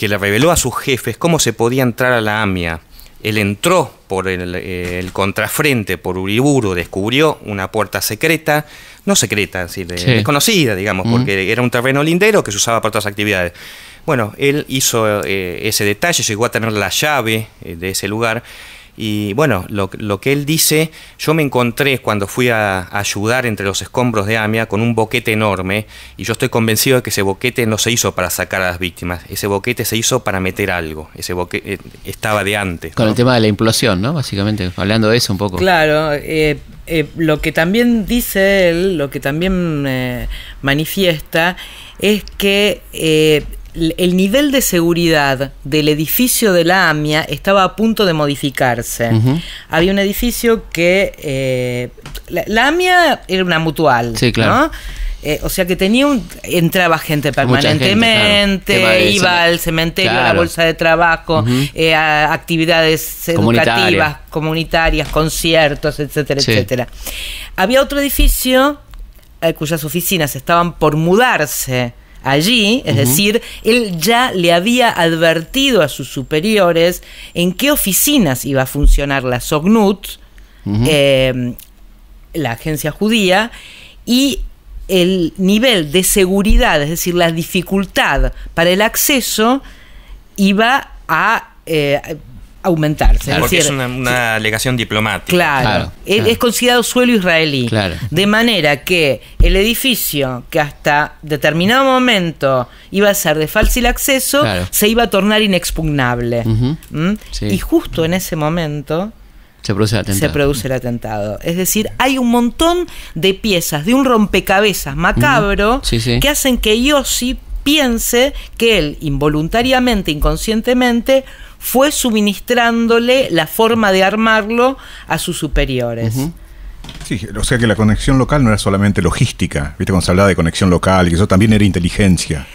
Speaker 4: le reveló a sus jefes cómo se podía entrar a la AMIA. Él entró por el, eh, contrafrente, por Uriburu, descubrió una puerta secreta, no secreta, sí. desconocida, digamos, porque era un terreno lindero que se usaba para otras actividades. Bueno, él hizo eh, ese detalle, llegó a tener la llave eh, de ese lugar y bueno, lo, que él dice, yo me encontré cuando fui a, ayudar entre los escombros de Amia con un boquete enorme y yo estoy convencido de que ese boquete no se hizo para sacar a las víctimas, ese boquete se hizo para meter algo, ese boquete eh, estaba de antes.
Speaker 3: Con el tema de la implosión, ¿no? Básicamente, hablando de eso un poco.
Speaker 4: Claro, eh, eh, lo que
Speaker 1: también dice él, lo que también manifiesta, es que el nivel de seguridad del edificio de la AMIA estaba a punto de modificarse. Había un edificio que... Eh, la, AMIA era una mutual, eh, o sea que tenía un, entraba gente permanentemente, iba al cementerio, a la bolsa de trabajo, eh, a actividades educativas, comunitarias, conciertos, etcétera, etcétera. Había otro edificio cuyas oficinas estaban por mudarse allí, es decir, él ya le había advertido a sus superiores en qué oficinas iba a funcionar la SOGNUT, em, la agencia judía, y el nivel de seguridad, es decir, la dificultad para el acceso, iba a eh, aumentarse. porque es
Speaker 4: una, alegación diplomática. Claro, es,
Speaker 1: considerado suelo israelí. De manera que el edificio que hasta determinado momento iba a ser de fácil acceso, se iba a tornar inexpugnable.
Speaker 3: ¿Mm? Y
Speaker 1: justo en ese momento...
Speaker 3: Se produce,
Speaker 1: el atentado. Es decir, hay un montón de piezas de un rompecabezas macabro que hacen que Yossi piense que él involuntariamente, inconscientemente, fue suministrándole la forma de armarlo a sus superiores.
Speaker 2: Sí, o sea que la conexión local no era solamente logística, viste cuando se hablaba de conexión local, que eso también era inteligencia.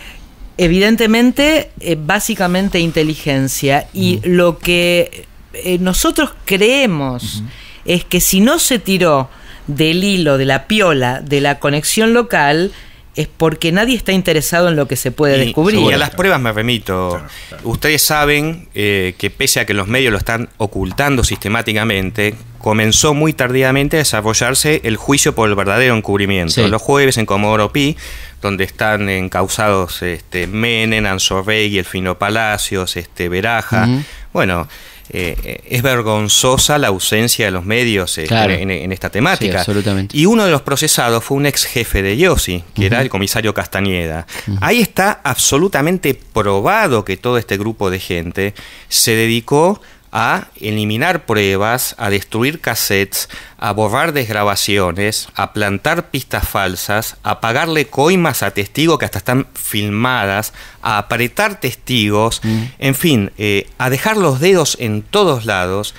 Speaker 1: Evidentemente, eh, básicamente inteligencia. Y lo que eh, nosotros creemos es que si no se tiró del hilo, de la piola, de la conexión local, es porque nadie está interesado en lo que se puede descubrir. Y a las
Speaker 4: pruebas me remito. Ustedes saben eh, que pese a que los medios lo están ocultando sistemáticamente, comenzó muy tardíamente a desarrollarse el juicio por el verdadero encubrimiento. Los jueves en Comodoro Pi, donde están encausados este, Menem, Anzorrey, Elfino Palacios, este, Veraja. Bueno, eh, es vergonzosa la ausencia de los medios este, en, esta temática. Y uno de los procesados fue un ex jefe de Yossi, que era el comisario Castañeda. Ahí está absolutamente probado que todo este grupo de gente se dedicó a eliminar pruebas, a destruir cassettes, a borrar desgrabaciones, a plantar pistas falsas, a pagarle coimas a testigos que hasta están filmadas, a apretar testigos, mm. en fin, eh, a dejar los dedos en todos lados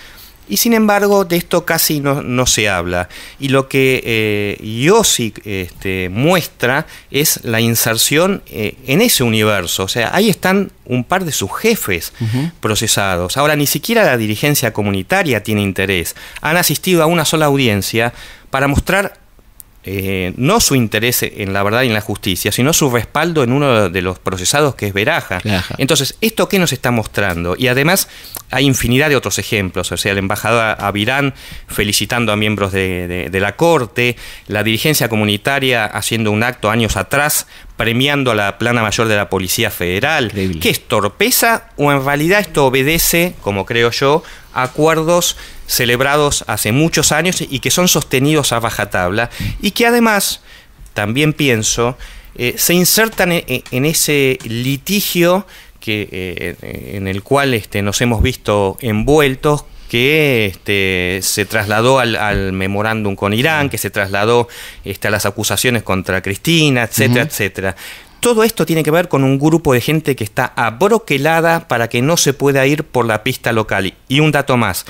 Speaker 4: y sin embargo, de esto casi no, se habla. Y lo que eh, este, muestra es la inserción eh, en ese universo. O sea, ahí están un par de sus jefes procesados. Ahora, ni siquiera la dirigencia comunitaria tiene interés. Han asistido a una sola audiencia para mostrar eh, no su interés en la verdad y en la justicia, sino su respaldo en uno de los procesados que es Veraja. Entonces, ¿esto qué nos está mostrando? Y además hay infinidad de otros ejemplos, o sea, el embajador Avirán felicitando a miembros de, de la Corte, la dirigencia comunitaria haciendo un acto años atrás premiando a la plana mayor de la Policía Federal. ¿Qué es torpeza o en realidad esto obedece, como creo yo, a acuerdos celebrados hace muchos años y que son sostenidos a baja tabla y que además, también pienso, eh, se insertan e, e, en, ese litigio que, eh, en el cual este, nos hemos visto envueltos que este, se trasladó al, memorándum con Irán, que se trasladó este, a las acusaciones contra Cristina, etcétera, etcétera. Todo esto tiene que ver con un grupo de gente que está abroquelada para que no se pueda ir por la pista local. Y un dato más.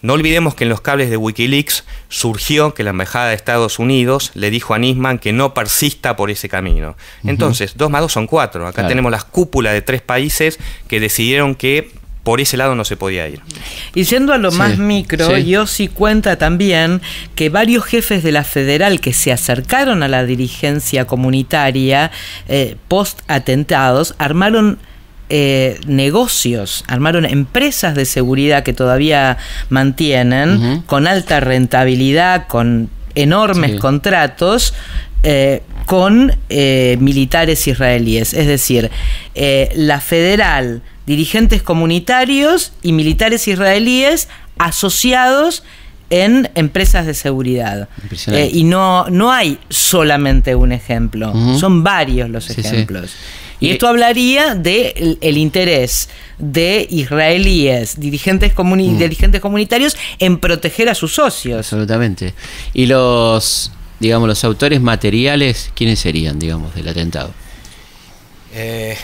Speaker 4: No olvidemos que en los cables de Wikileaks surgió que la embajada de Estados Unidos le dijo a Nisman que no persista por ese camino. Entonces, dos más dos son cuatro. Acá tenemos las cúpulas de tres países que decidieron que por ese lado no se podía ir.
Speaker 1: Y siendo a lo más micro, yo sí. cuenta también que varios jefes de la federal que se acercaron a la dirigencia comunitaria eh, post atentados armaron eh, negocios, armaron empresas de seguridad que todavía mantienen con alta rentabilidad, con enormes contratos. Eh, con militares israelíes. Es decir, la federal dirigentes comunitarios y militares israelíes asociados en empresas de seguridad. Eh, y no, no hay solamente un ejemplo, son varios los ejemplos. Y esto hablaría del de el interés de israelíes, dirigentes,
Speaker 3: comuni mm. dirigentes comunitarios, en proteger a sus socios. Absolutamente. Y los, digamos, los autores materiales, ¿quiénes serían, digamos, del atentado?
Speaker 4: Eh,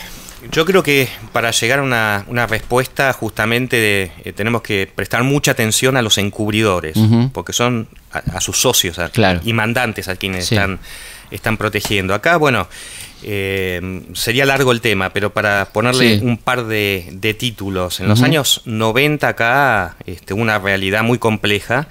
Speaker 4: yo creo que para llegar a una, respuesta justamente eh, tenemos que prestar mucha atención a los encubridores, porque son a, sus socios y mandantes a quienes están, protegiendo. Acá, bueno, eh, sería largo el tema, pero para ponerle un par de, de títulos, en los años 90 acá este, una realidad muy compleja.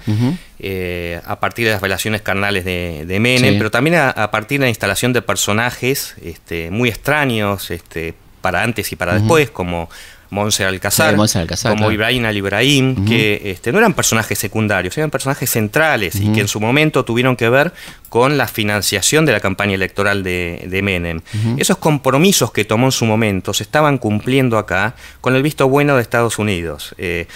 Speaker 4: Eh, a partir de las relaciones carnales de, de Menem, pero también a, partir de la instalación de personajes este, muy extraños, este, para antes y para después, como Monse alcazar como Ibrahim al Ibrahim, que este, no eran personajes secundarios, eran personajes centrales y que en su momento tuvieron que ver con la financiación de la campaña electoral de, Menem. Esos compromisos que tomó en su momento se estaban cumpliendo acá con el visto bueno de Estados Unidos. Eh,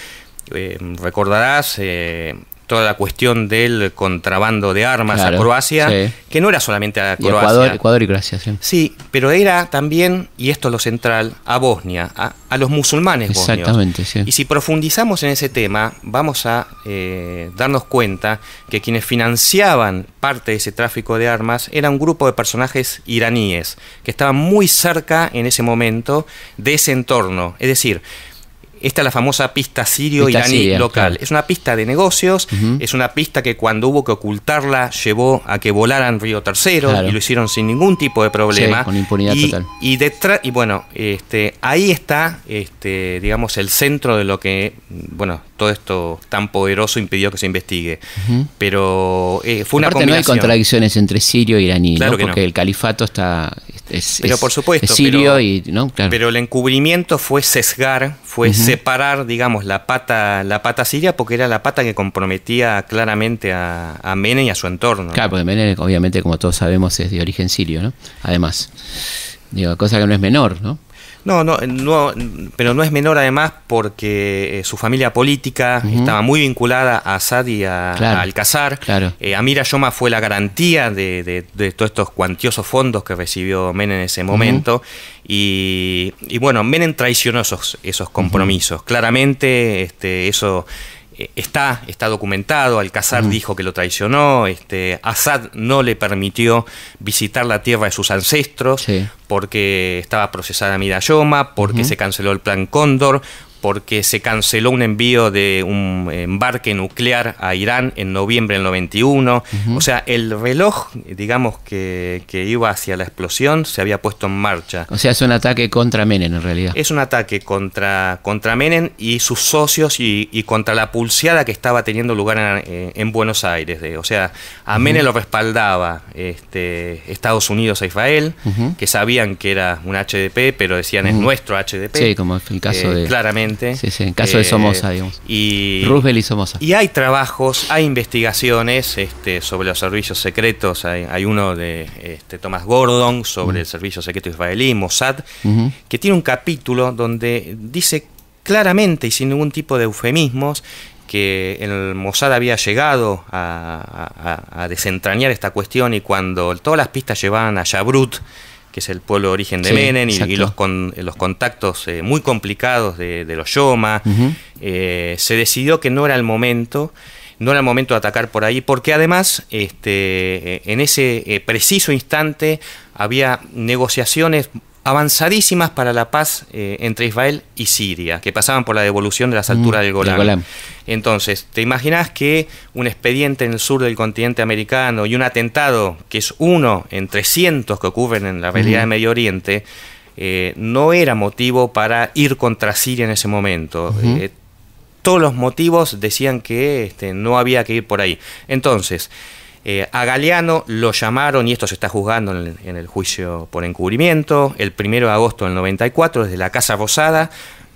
Speaker 4: eh, recordarás, eh, toda la cuestión del contrabando de armas a Croacia, que no era solamente a Croacia. Ecuador, y Croacia, sí. Sí, pero era también, y esto es lo central, a Bosnia, a, los musulmanes Exactamente, Sí. Y si profundizamos en ese tema, vamos a eh, darnos cuenta que quienes financiaban parte de ese tráfico de armas era un grupo de personajes iraníes, que estaban muy cerca en ese momento de ese entorno. Es decir, esta es la famosa pista sirio-iraní local. Es una pista de negocios, es una pista que cuando hubo que ocultarla llevó a que volaran Río Tercero y lo hicieron sin ningún tipo de problema. con
Speaker 3: impunidad total.
Speaker 4: Y, detrás, y bueno, este, ahí está, este, digamos, el centro de lo que, bueno, todo esto tan poderoso impidió que se investigue. Pero eh, fue una combinación. no hay
Speaker 3: contradicciones entre sirio e iraní, porque el califato está pero por supuesto,
Speaker 4: pero, el encubrimiento fue sesgar fue separar digamos la pata la pata siria porque era la pata que comprometía claramente a, a Menem y a su entorno claro
Speaker 3: porque Mene obviamente como todos sabemos es de origen sirio no además digo cosa que no es menor no
Speaker 4: no, no, eh, no, pero no es menor además porque eh, su familia política estaba muy vinculada a Assad y a, claro, eh, Amira Yoma fue la garantía de, todos estos cuantiosos fondos que recibió Menem en ese momento. y, bueno, Menem traicionó esos, compromisos. Claramente este, eso eh, está, está documentado, Alcazar dijo que lo traicionó, este, Assad no le permitió visitar la tierra de sus ancestros porque estaba procesada Mirayoma, porque se canceló el plan Cóndor, porque se canceló un envío de un embarque nuclear a Irán en noviembre del 91. O sea, el reloj, digamos, que, que, iba hacia la explosión se había puesto en marcha.
Speaker 3: O sea, es un ataque contra Menem en realidad.
Speaker 4: Es un ataque contra, contra Menem y sus socios y, y contra la pulseada que estaba teniendo lugar en, eh, Buenos Aires. De, o sea, a Menem lo respaldaba este, Estados Unidos e Israel, que sabían que era un HDP, pero decían es nuestro HDP. Sí,
Speaker 3: como el caso eh, de... Claramente
Speaker 4: Sí, sí, en caso de eh, Somoza, digamos. Y, Roosevelt y Somoza. Y hay trabajos, hay investigaciones este, sobre los servicios secretos. Hay, uno de este, Thomas Gordon sobre el servicio secreto israelí, Mossad, que tiene un capítulo donde dice claramente y sin ningún tipo de eufemismos que el Mossad había llegado a, desentrañar esta cuestión y cuando todas las pistas llevaban a Yabrut, que es el pueblo origen de Menem, y, los, los contactos eh, muy complicados de, los Yoma. Eh, se decidió que no era el momento, no era el momento de atacar por ahí, porque además este, eh, en ese preciso instante había negociaciones avanzadísimas para la paz eh, entre Israel y Siria, que pasaban por la devolución de las mm, alturas del Golán. Entonces, ¿te imaginas que un expediente en el sur del continente americano y un atentado, que es uno en 300 que ocurren en la realidad de Medio Oriente, eh, no era motivo para ir contra Siria en ese momento? Eh, todos los motivos decían que este, no había que ir por ahí. Entonces, eh, a Galeano lo llamaron, y esto se está juzgando en el, juicio por encubrimiento, el 1 de agosto del 94, desde la Casa Rosada,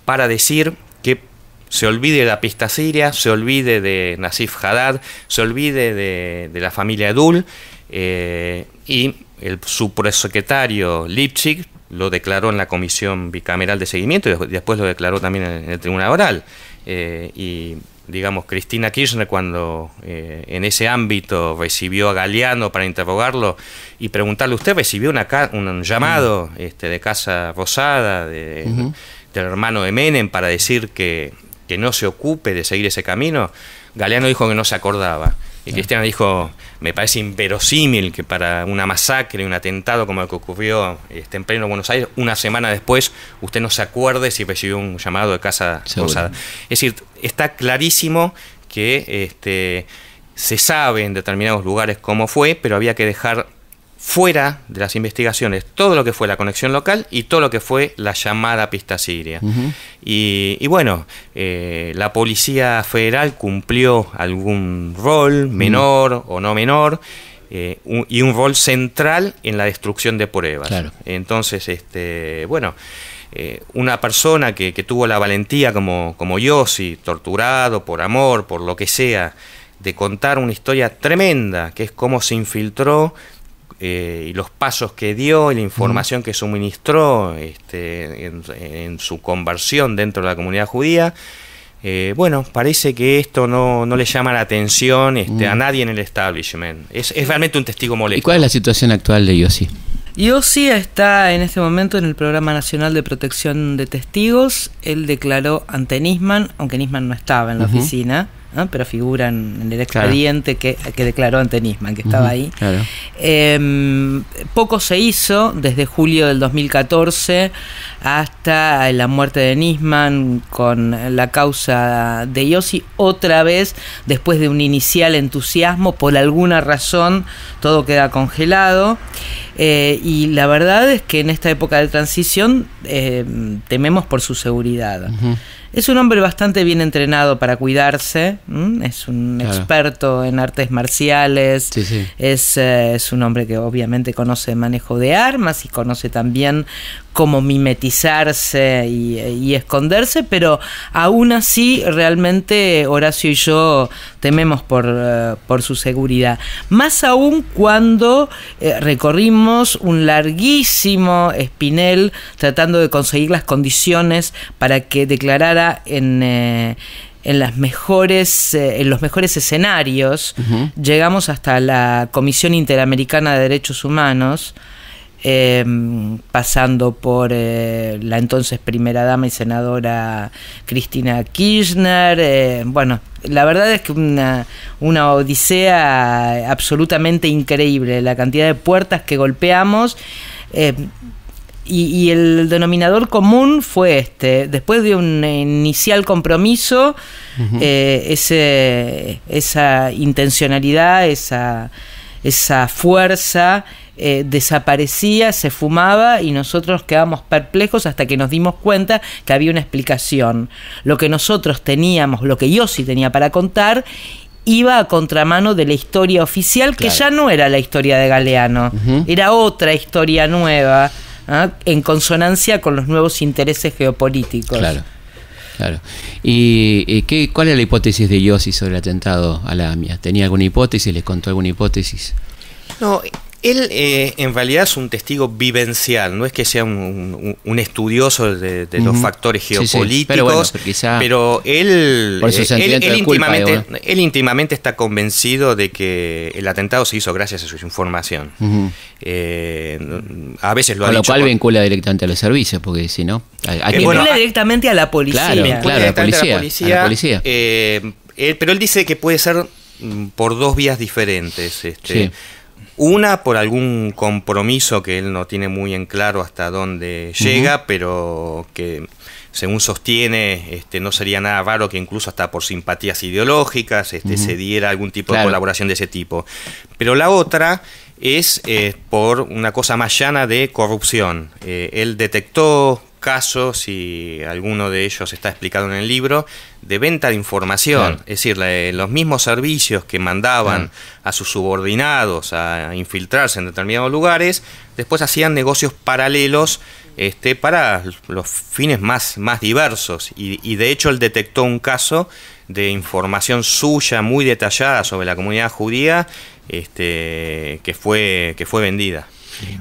Speaker 4: para decir que se olvide de la pista siria, se olvide de Nasif Haddad, se olvide de, la familia Dul, eh, y el subsecretario Lipschik lo declaró en la comisión bicameral de seguimiento y después lo declaró también en el tribunal oral. Eh, y digamos, Cristina Kirchner cuando eh, en ese ámbito recibió a Galeano para interrogarlo y preguntarle, ¿usted recibió una un llamado este, de Casa Rosada, del hermano de Menem, para decir que, que no se ocupe de seguir ese camino? Galeano dijo que no se acordaba. Y Cristiano dijo, me parece inverosímil que para una masacre, y un atentado como el que ocurrió este, en pleno Buenos Aires, una semana después usted no se acuerde si recibió un llamado de Casa posada. Es decir, está clarísimo que este, se sabe en determinados lugares cómo fue, pero había que dejar fuera de las investigaciones todo lo que fue la conexión local y todo lo que fue la llamada pista siria. y, bueno, eh, la Policía Federal cumplió algún rol, menor o no menor, eh, y un rol central en la destrucción de pruebas. Entonces, este, bueno, eh, una persona que, tuvo la valentía como, como si torturado por amor, por lo que sea, de contar una historia tremenda, que es cómo se infiltró eh, y los pasos que dio y la información que suministró este, en, su conversión dentro de la comunidad judía. Eh, bueno, parece que esto no, le llama la atención este, a mm. nadie en el establishment. Es, realmente un testigo molesto. ¿Y
Speaker 3: cuál es la situación actual de Yossi?
Speaker 1: Yossi está en este momento en el Programa Nacional de Protección de Testigos. Él declaró ante Nisman, aunque Nisman no estaba en la oficina pero figuran en, el expediente que, declaró ante Nisman, que estaba ahí. Em, poco se hizo desde julio del 2014 hasta la muerte de Nisman con la causa de Yossi, otra vez después de un inicial entusiasmo, por alguna razón todo queda congelado. Eh, y la verdad es que en esta época de transición em, tememos por su seguridad. Es un hombre bastante bien entrenado para cuidarse, es un experto en artes marciales, eh, es un hombre que obviamente conoce manejo de armas y conoce también como mimetizarse y, esconderse, pero aún así realmente Horacio y yo tememos por, eh, su seguridad. Más aún cuando eh, recorrimos un larguísimo espinel tratando de conseguir las condiciones para que declarara en... Eh, las mejores en los mejores escenarios llegamos hasta la Comisión Interamericana de Derechos Humanos Em, pasando por eh, la entonces primera dama y senadora Cristina Kirchner. Eh, bueno, la verdad es que una, odisea absolutamente increíble, la cantidad de puertas que golpeamos. Eh, y, el denominador común fue este. Después de un inicial compromiso, ese, esa intencionalidad, esa, esa fuerza, eh, desaparecía, se fumaba y nosotros quedamos perplejos hasta que nos dimos cuenta que había una explicación. Lo que nosotros teníamos, lo que Yossi tenía para contar, iba a contramano de la historia oficial, que ya no era la historia de Galeano, era otra historia nueva, ¿ah? en consonancia con los nuevos intereses geopolíticos. Claro.
Speaker 3: Claro. ¿Y, eh, qué, cuál era la hipótesis de Yossi sobre el atentado a la AMIA? ¿Tenía alguna hipótesis? ¿Les contó alguna hipótesis?
Speaker 4: No, él eh, en realidad es un testigo vivencial, no es que sea un, estudioso de, los factores geopolíticos, Pero, él, eh, ¿eh? él, íntimamente, está convencido de que el atentado se hizo gracias a su información. a veces lo Con lo cual
Speaker 3: vincula directamente a los servicios, porque si no...
Speaker 1: vincula directamente a la policía. Claro, a la policía.
Speaker 4: pero él dice que puede ser mm, por dos vías diferentes. Este, sí una por algún compromiso que él no tiene muy en claro hasta dónde llega, pero que según sostiene este, no sería nada raro que incluso hasta por simpatías ideológicas este, se diera algún tipo de colaboración de ese tipo. Pero la otra es eh, por una cosa más llana de corrupción. Eh, él detectó casos, y alguno de ellos está explicado en el libro, de venta de información. Es decir, eh, los mismos servicios que mandaban a sus subordinados a infiltrarse en determinados lugares, después hacían negocios paralelos este, para los fines más, más diversos. Y, de hecho él detectó un caso de información suya muy detallada sobre la comunidad judía este, que, fue, que fue vendida.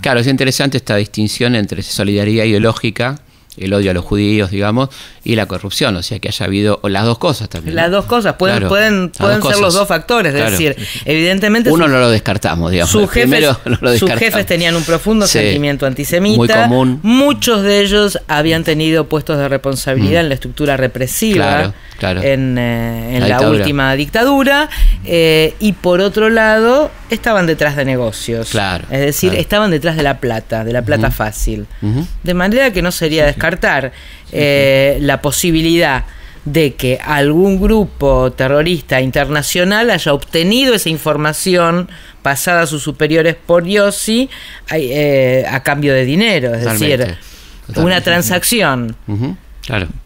Speaker 3: Claro, es interesante esta distinción entre solidaridad ideológica el odio a los judíos, digamos, y la corrupción, o sea que haya habido las dos cosas también. Las
Speaker 1: dos cosas, pueden, ser los dos factores, es decir, evidentemente... Uno no
Speaker 3: lo descartamos, digamos. Sus jefes,
Speaker 1: tenían un profundo sentimiento antisemita, muy común. muchos de ellos habían tenido puestos de responsabilidad mm. en la estructura represiva, claro, en, eh, en, la, última dictadura, eh, y por otro lado estaban detrás de negocios, es decir, estaban detrás de la plata, de la plata fácil, de manera que no sería descartable descartar eh, la posibilidad de que algún grupo terrorista internacional haya obtenido esa información pasada a sus superiores por Yossi eh, a cambio de dinero, es decir, una transacción.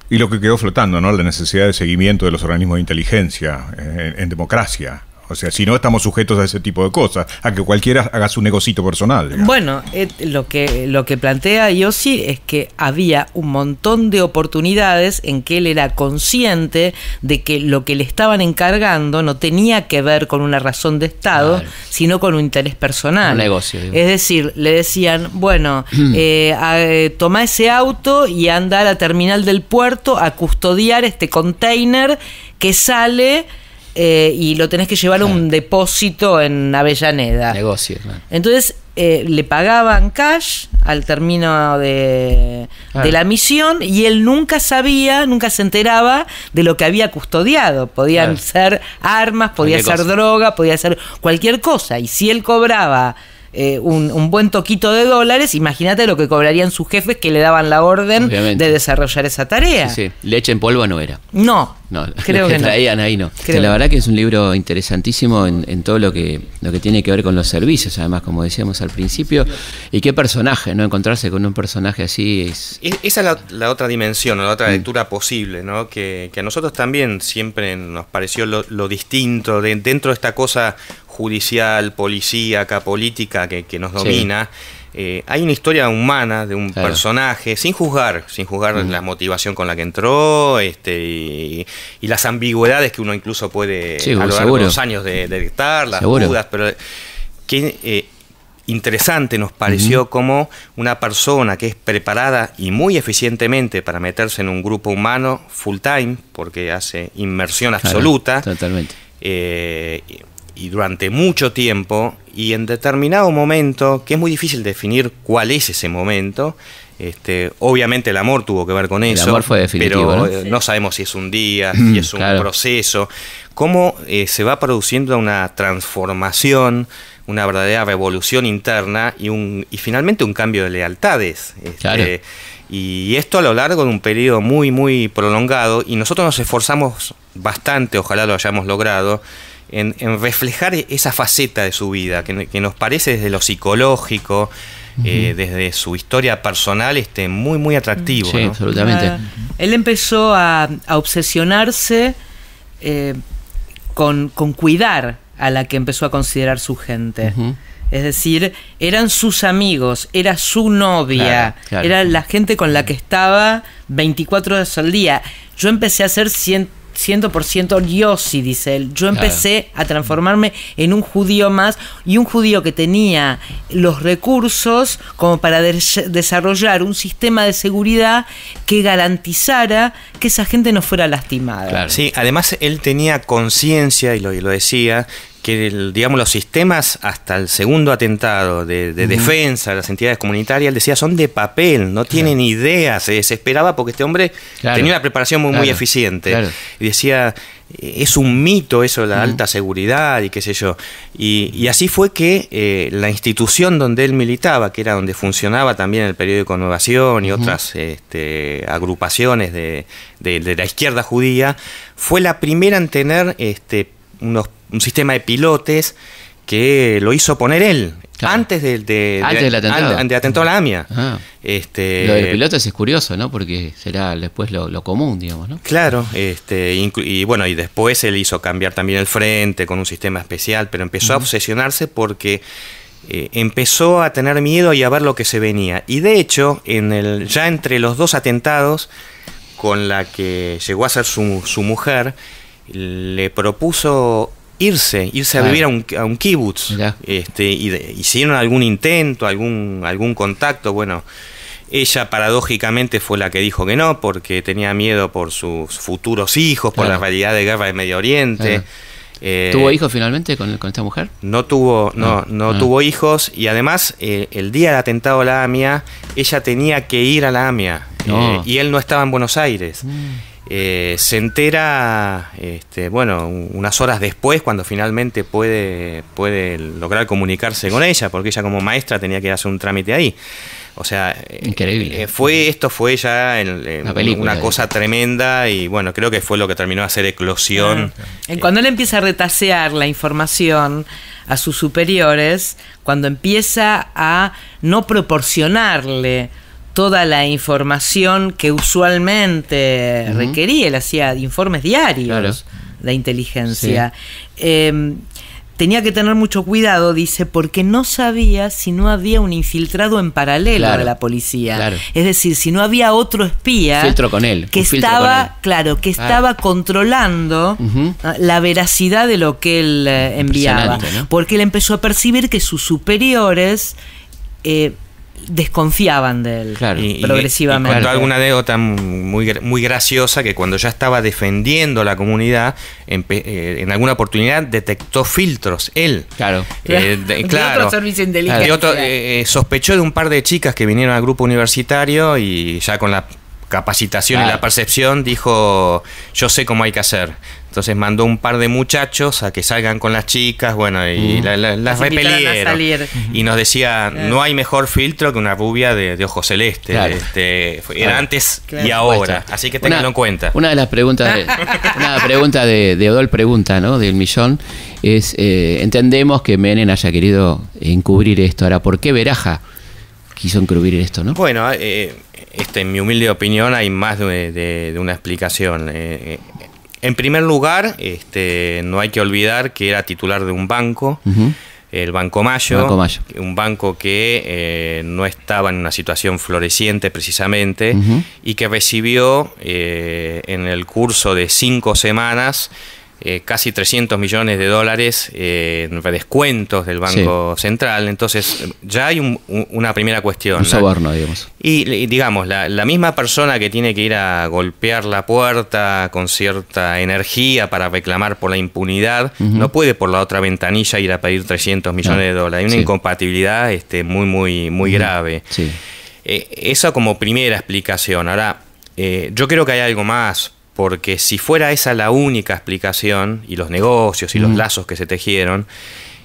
Speaker 2: Y lo que quedó flotando, ¿no? La necesidad de seguimiento de los organismos de inteligencia eh, en democracia. O sea, si no, estamos sujetos a ese tipo de cosas, a que cualquiera haga su negocito personal.
Speaker 1: Bueno, lo, que, lo que plantea Yossi es que había un montón de oportunidades en que él era consciente de que lo que le estaban encargando no tenía que ver con una razón de Estado, sino con un interés personal. Un negocio. Es decir, le decían, bueno, [CLEARS THROAT] eh, eh, toma ese auto y anda a la terminal del puerto a custodiar este container que sale eh, y lo tenés que llevar a un depósito en Avellaneda. Negocio. Entonces eh, le pagaban cash al término de, la misión y él nunca sabía, nunca se enteraba de lo que había custodiado. Podían ser armas, podía ser droga, podía ser cualquier cosa. Y si él cobraba eh, un, buen toquito de dólares, imagínate lo que cobrarían sus jefes que le daban la orden
Speaker 3: de desarrollar esa
Speaker 1: tarea. Sí,
Speaker 3: leche en polvo no era. No, creo [LAUGHS] que, no. la verdad que es un libro interesantísimo en, todo lo que, que tiene que ver con los servicios, además, como decíamos al principio. Y qué personaje, ¿no? Encontrarse con un personaje así es...
Speaker 4: esa es la, otra dimensión, la otra mm. lectura posible, Que, a nosotros también siempre nos pareció lo, distinto dentro de esta cosa judicial, policíaca, política que, nos domina. Eh, hay una historia humana de un personaje, sin juzgar, sin juzgar la motivación con la que entró este, y, las ambigüedades que uno incluso puede sí, a los años de, dictar, las dudas, pero que eh, interesante nos pareció como una persona que es preparada y muy eficientemente para meterse en un grupo humano full time, porque hace inmersión absoluta. totalmente. Eh, y durante mucho tiempo y en determinado momento, que es muy difícil definir cuál es ese momento, este, obviamente el amor tuvo que ver con eso. Pero eh, ¿no? sabemos si es un día, mm, si es un proceso. Cómo eh, se va produciendo una transformación, una verdadera revolución interna y, un, finalmente un cambio de lealtades. Este, y esto a lo largo de un periodo muy, muy prolongado. Y nosotros nos esforzamos bastante, ojalá lo hayamos logrado en, reflejar e-, esa faceta de su vida, que, nos parece desde lo psicológico, eh, desde su historia personal, este, muy, muy atractivo. Sí, absolutamente.
Speaker 1: él empezó a, obsesionarse eh, con, cuidar a la que empezó a considerar su gente. Es decir, eran sus amigos, era su novia, era la gente con la que estaba 24 horas al día. Yo empecé a hacer 100, 100% Yossi, dice él. Yo empecé a transformarme en un judío más y un judío que tenía los recursos como para desarrollar un sistema de seguridad que garantizara que esa gente no fuera lastimada.
Speaker 4: Sí, además él tenía conciencia, y lo, y lo decía, que digamos los sistemas hasta el segundo atentado de, defensa de las entidades comunitarias, él decía, son de papel, no tienen idea, se desesperaba porque este hombre tenía una preparación muy, muy eficiente. Y decía, eh, es un mito eso la alta seguridad y qué sé yo. Y, así fue que eh, la institución donde él militaba, que era donde funcionaba también el este, de connovación y otras agrupaciones de, de, la izquierda judía, fue la primera en tener este, unos un sistema de pilotes que lo hizo poner él. Antes del de, antes del atentado. de atentado a la AMIA. Ah. Este, lo de pilotes es
Speaker 3: curioso, ¿no? Porque será después lo, común, digamos, ¿no?
Speaker 4: Claro, este, y bueno, y después él hizo cambiar también el frente con un sistema especial, pero empezó a obsesionarse porque eh, empezó a tener miedo y a ver lo que se venía. Y de hecho, en el, ya entre los dos atentados, con la que llegó a ser su, su mujer, le propuso irse, irse a vivir a un, a un kibutz Este, y hicieron algún intento, algún, algún contacto, bueno. Ella paradójicamente fue la que dijo que no, porque tenía miedo por sus futuros hijos, por la realidad de guerra de Medio Oriente. Eh, ¿Tuvo hijos finalmente con, esta mujer? No tuvo, no, ah, no, ah. tuvo hijos y además eh, el día del atentado a la AMIA, ella tenía que ir a la AMIA eh, y él no estaba en Buenos Aires. Mm. Eh, se entera, este, bueno, unas horas después, cuando finalmente puede, puede lograr comunicarse con ella, porque ella como maestra tenía que hacer un trámite ahí. O sea, eh, Increíble. Eh, fue, esto fue ya una cosa tremenda y bueno, creo que fue lo que terminó de hacer eclosión.
Speaker 1: Cuando él empieza a retasear la información a sus superiores, cuando empieza a no proporcionarle toda la información que usualmente requería, él hacía informes diarios de inteligencia. Em, tenía que tener mucho cuidado, dice, porque no sabía si no había un infiltrado en paralelo a la policía. Es decir, si no había otro espía con
Speaker 3: él, que estaba,
Speaker 1: claro, que estaba controlando la veracidad de lo que él eh, enviaba, porque él empezó a percibir que sus superiores eh, desconfiaban de él
Speaker 4: progresivamente. Y alguna anécdota muy, muy graciosa que cuando ya estaba defendiendo la comunidad, eh, en alguna oportunidad detectó filtros, él. Claro. claro. sospechó de un par de chicas que vinieron al grupo universitario y ya con la capacitación y la percepción, dijo, yo sé cómo hay que hacer. Entonces mandó un par de muchachos a que salgan con las chicas, bueno, y las Y nos decía, no hay mejor filtro que una rubia de, ojos celeste. Este, era antes y ahora. Así que tenganlo en cuenta. Una de las preguntas, de, [LAUGHS] una
Speaker 3: pregunta de, Odol Pregunta, ¿no? Del millón, es, eh, entendemos que Menem haya querido encubrir esto. Ahora, ¿por qué Veraja quiso encubrir esto, no?
Speaker 4: Bueno, eh, este, en mi humilde opinión, hay más de, una explicación. Eh, eh, en primer lugar, este, no hay que olvidar que era titular de un banco, el Banco Mayo, un banco que eh, no estaba en una situación floreciente precisamente y que recibió en el curso de cinco semanas eh, casi 300 millones de dólares eh, en redescuentos del Banco Central. Entonces, ya hay una primera cuestión. soborno, digamos. Y, digamos, la, misma persona que tiene que ir a golpear la puerta con cierta energía para reclamar por la impunidad, no puede por la otra ventanilla ir a pedir 300 millones de ah, dólares. Hay una incompatibilidad este, muy, muy, muy grave. Eh, Esa como primera explicación. Ahora, yo creo que hay algo más, porque si fuera esa la única explicación, y los negocios y los mm. lazos que se tejieron,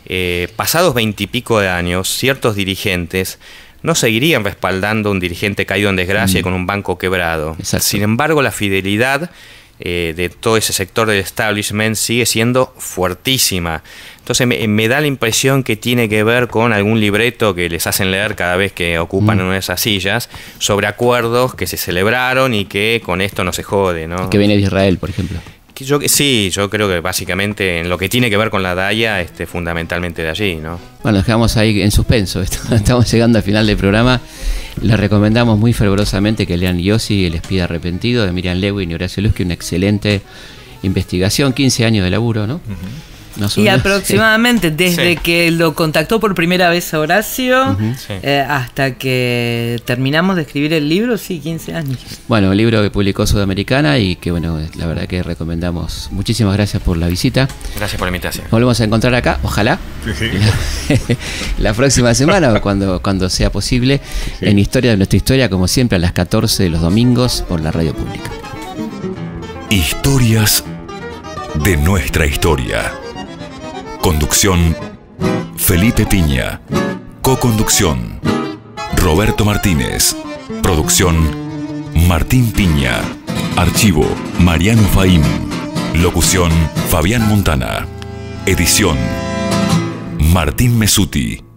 Speaker 4: eh, pasados veintipico de años, ciertos dirigentes no seguirían respaldando a un dirigente caído en desgracia y mm. con un banco quebrado. Sin embargo, la fidelidad eh, de todo ese sector del establishment sigue siendo fuertísima. Entonces me, da la impresión que tiene que ver con algún libreto que les hacen leer cada vez que ocupan mm. una de esas sillas sobre acuerdos que se celebraron y que con esto no se jode, ¿no? Que viene de
Speaker 3: Israel, por ejemplo.
Speaker 4: sí, yo creo que básicamente en lo que tiene que ver con la daya este, fundamentalmente de allí, ¿no?
Speaker 3: Bueno, dejamos ahí en suspenso. [LAUGHS] Estamos llegando al final del programa. Les recomendamos muy fervorosamente que lean Yossi, El espía arrepentido, de Miriam Lewin y Horacio Luz, que una excelente investigación, 15 años de laburo, ¿no? y aproximadamente desde
Speaker 1: que lo contactó por primera vez Horacio eh, hasta que terminamos de escribir el libro, sí, 15 años.
Speaker 3: Bueno, el libro que publicó Sudamericana y que bueno, la verdad que recomendamos. Muchísimas gracias por la visita.
Speaker 4: Gracias por la invitación.
Speaker 3: volvemos a encontrar acá, ojalá. La, [LAUGHS] la, próxima semana, cuando, cuando sea posible, en Historia de nuestra historia, como siempre, a las 14 de los
Speaker 2: domingos por la radio pública. Historias de nuestra historia. Conducción, Felipe Piña. Co-conducción, Roberto Martínez. Producción, Martín Piña. Archivo, Mariano Faim. Locución, Fabián Montana. Edición, Martín Mesuti.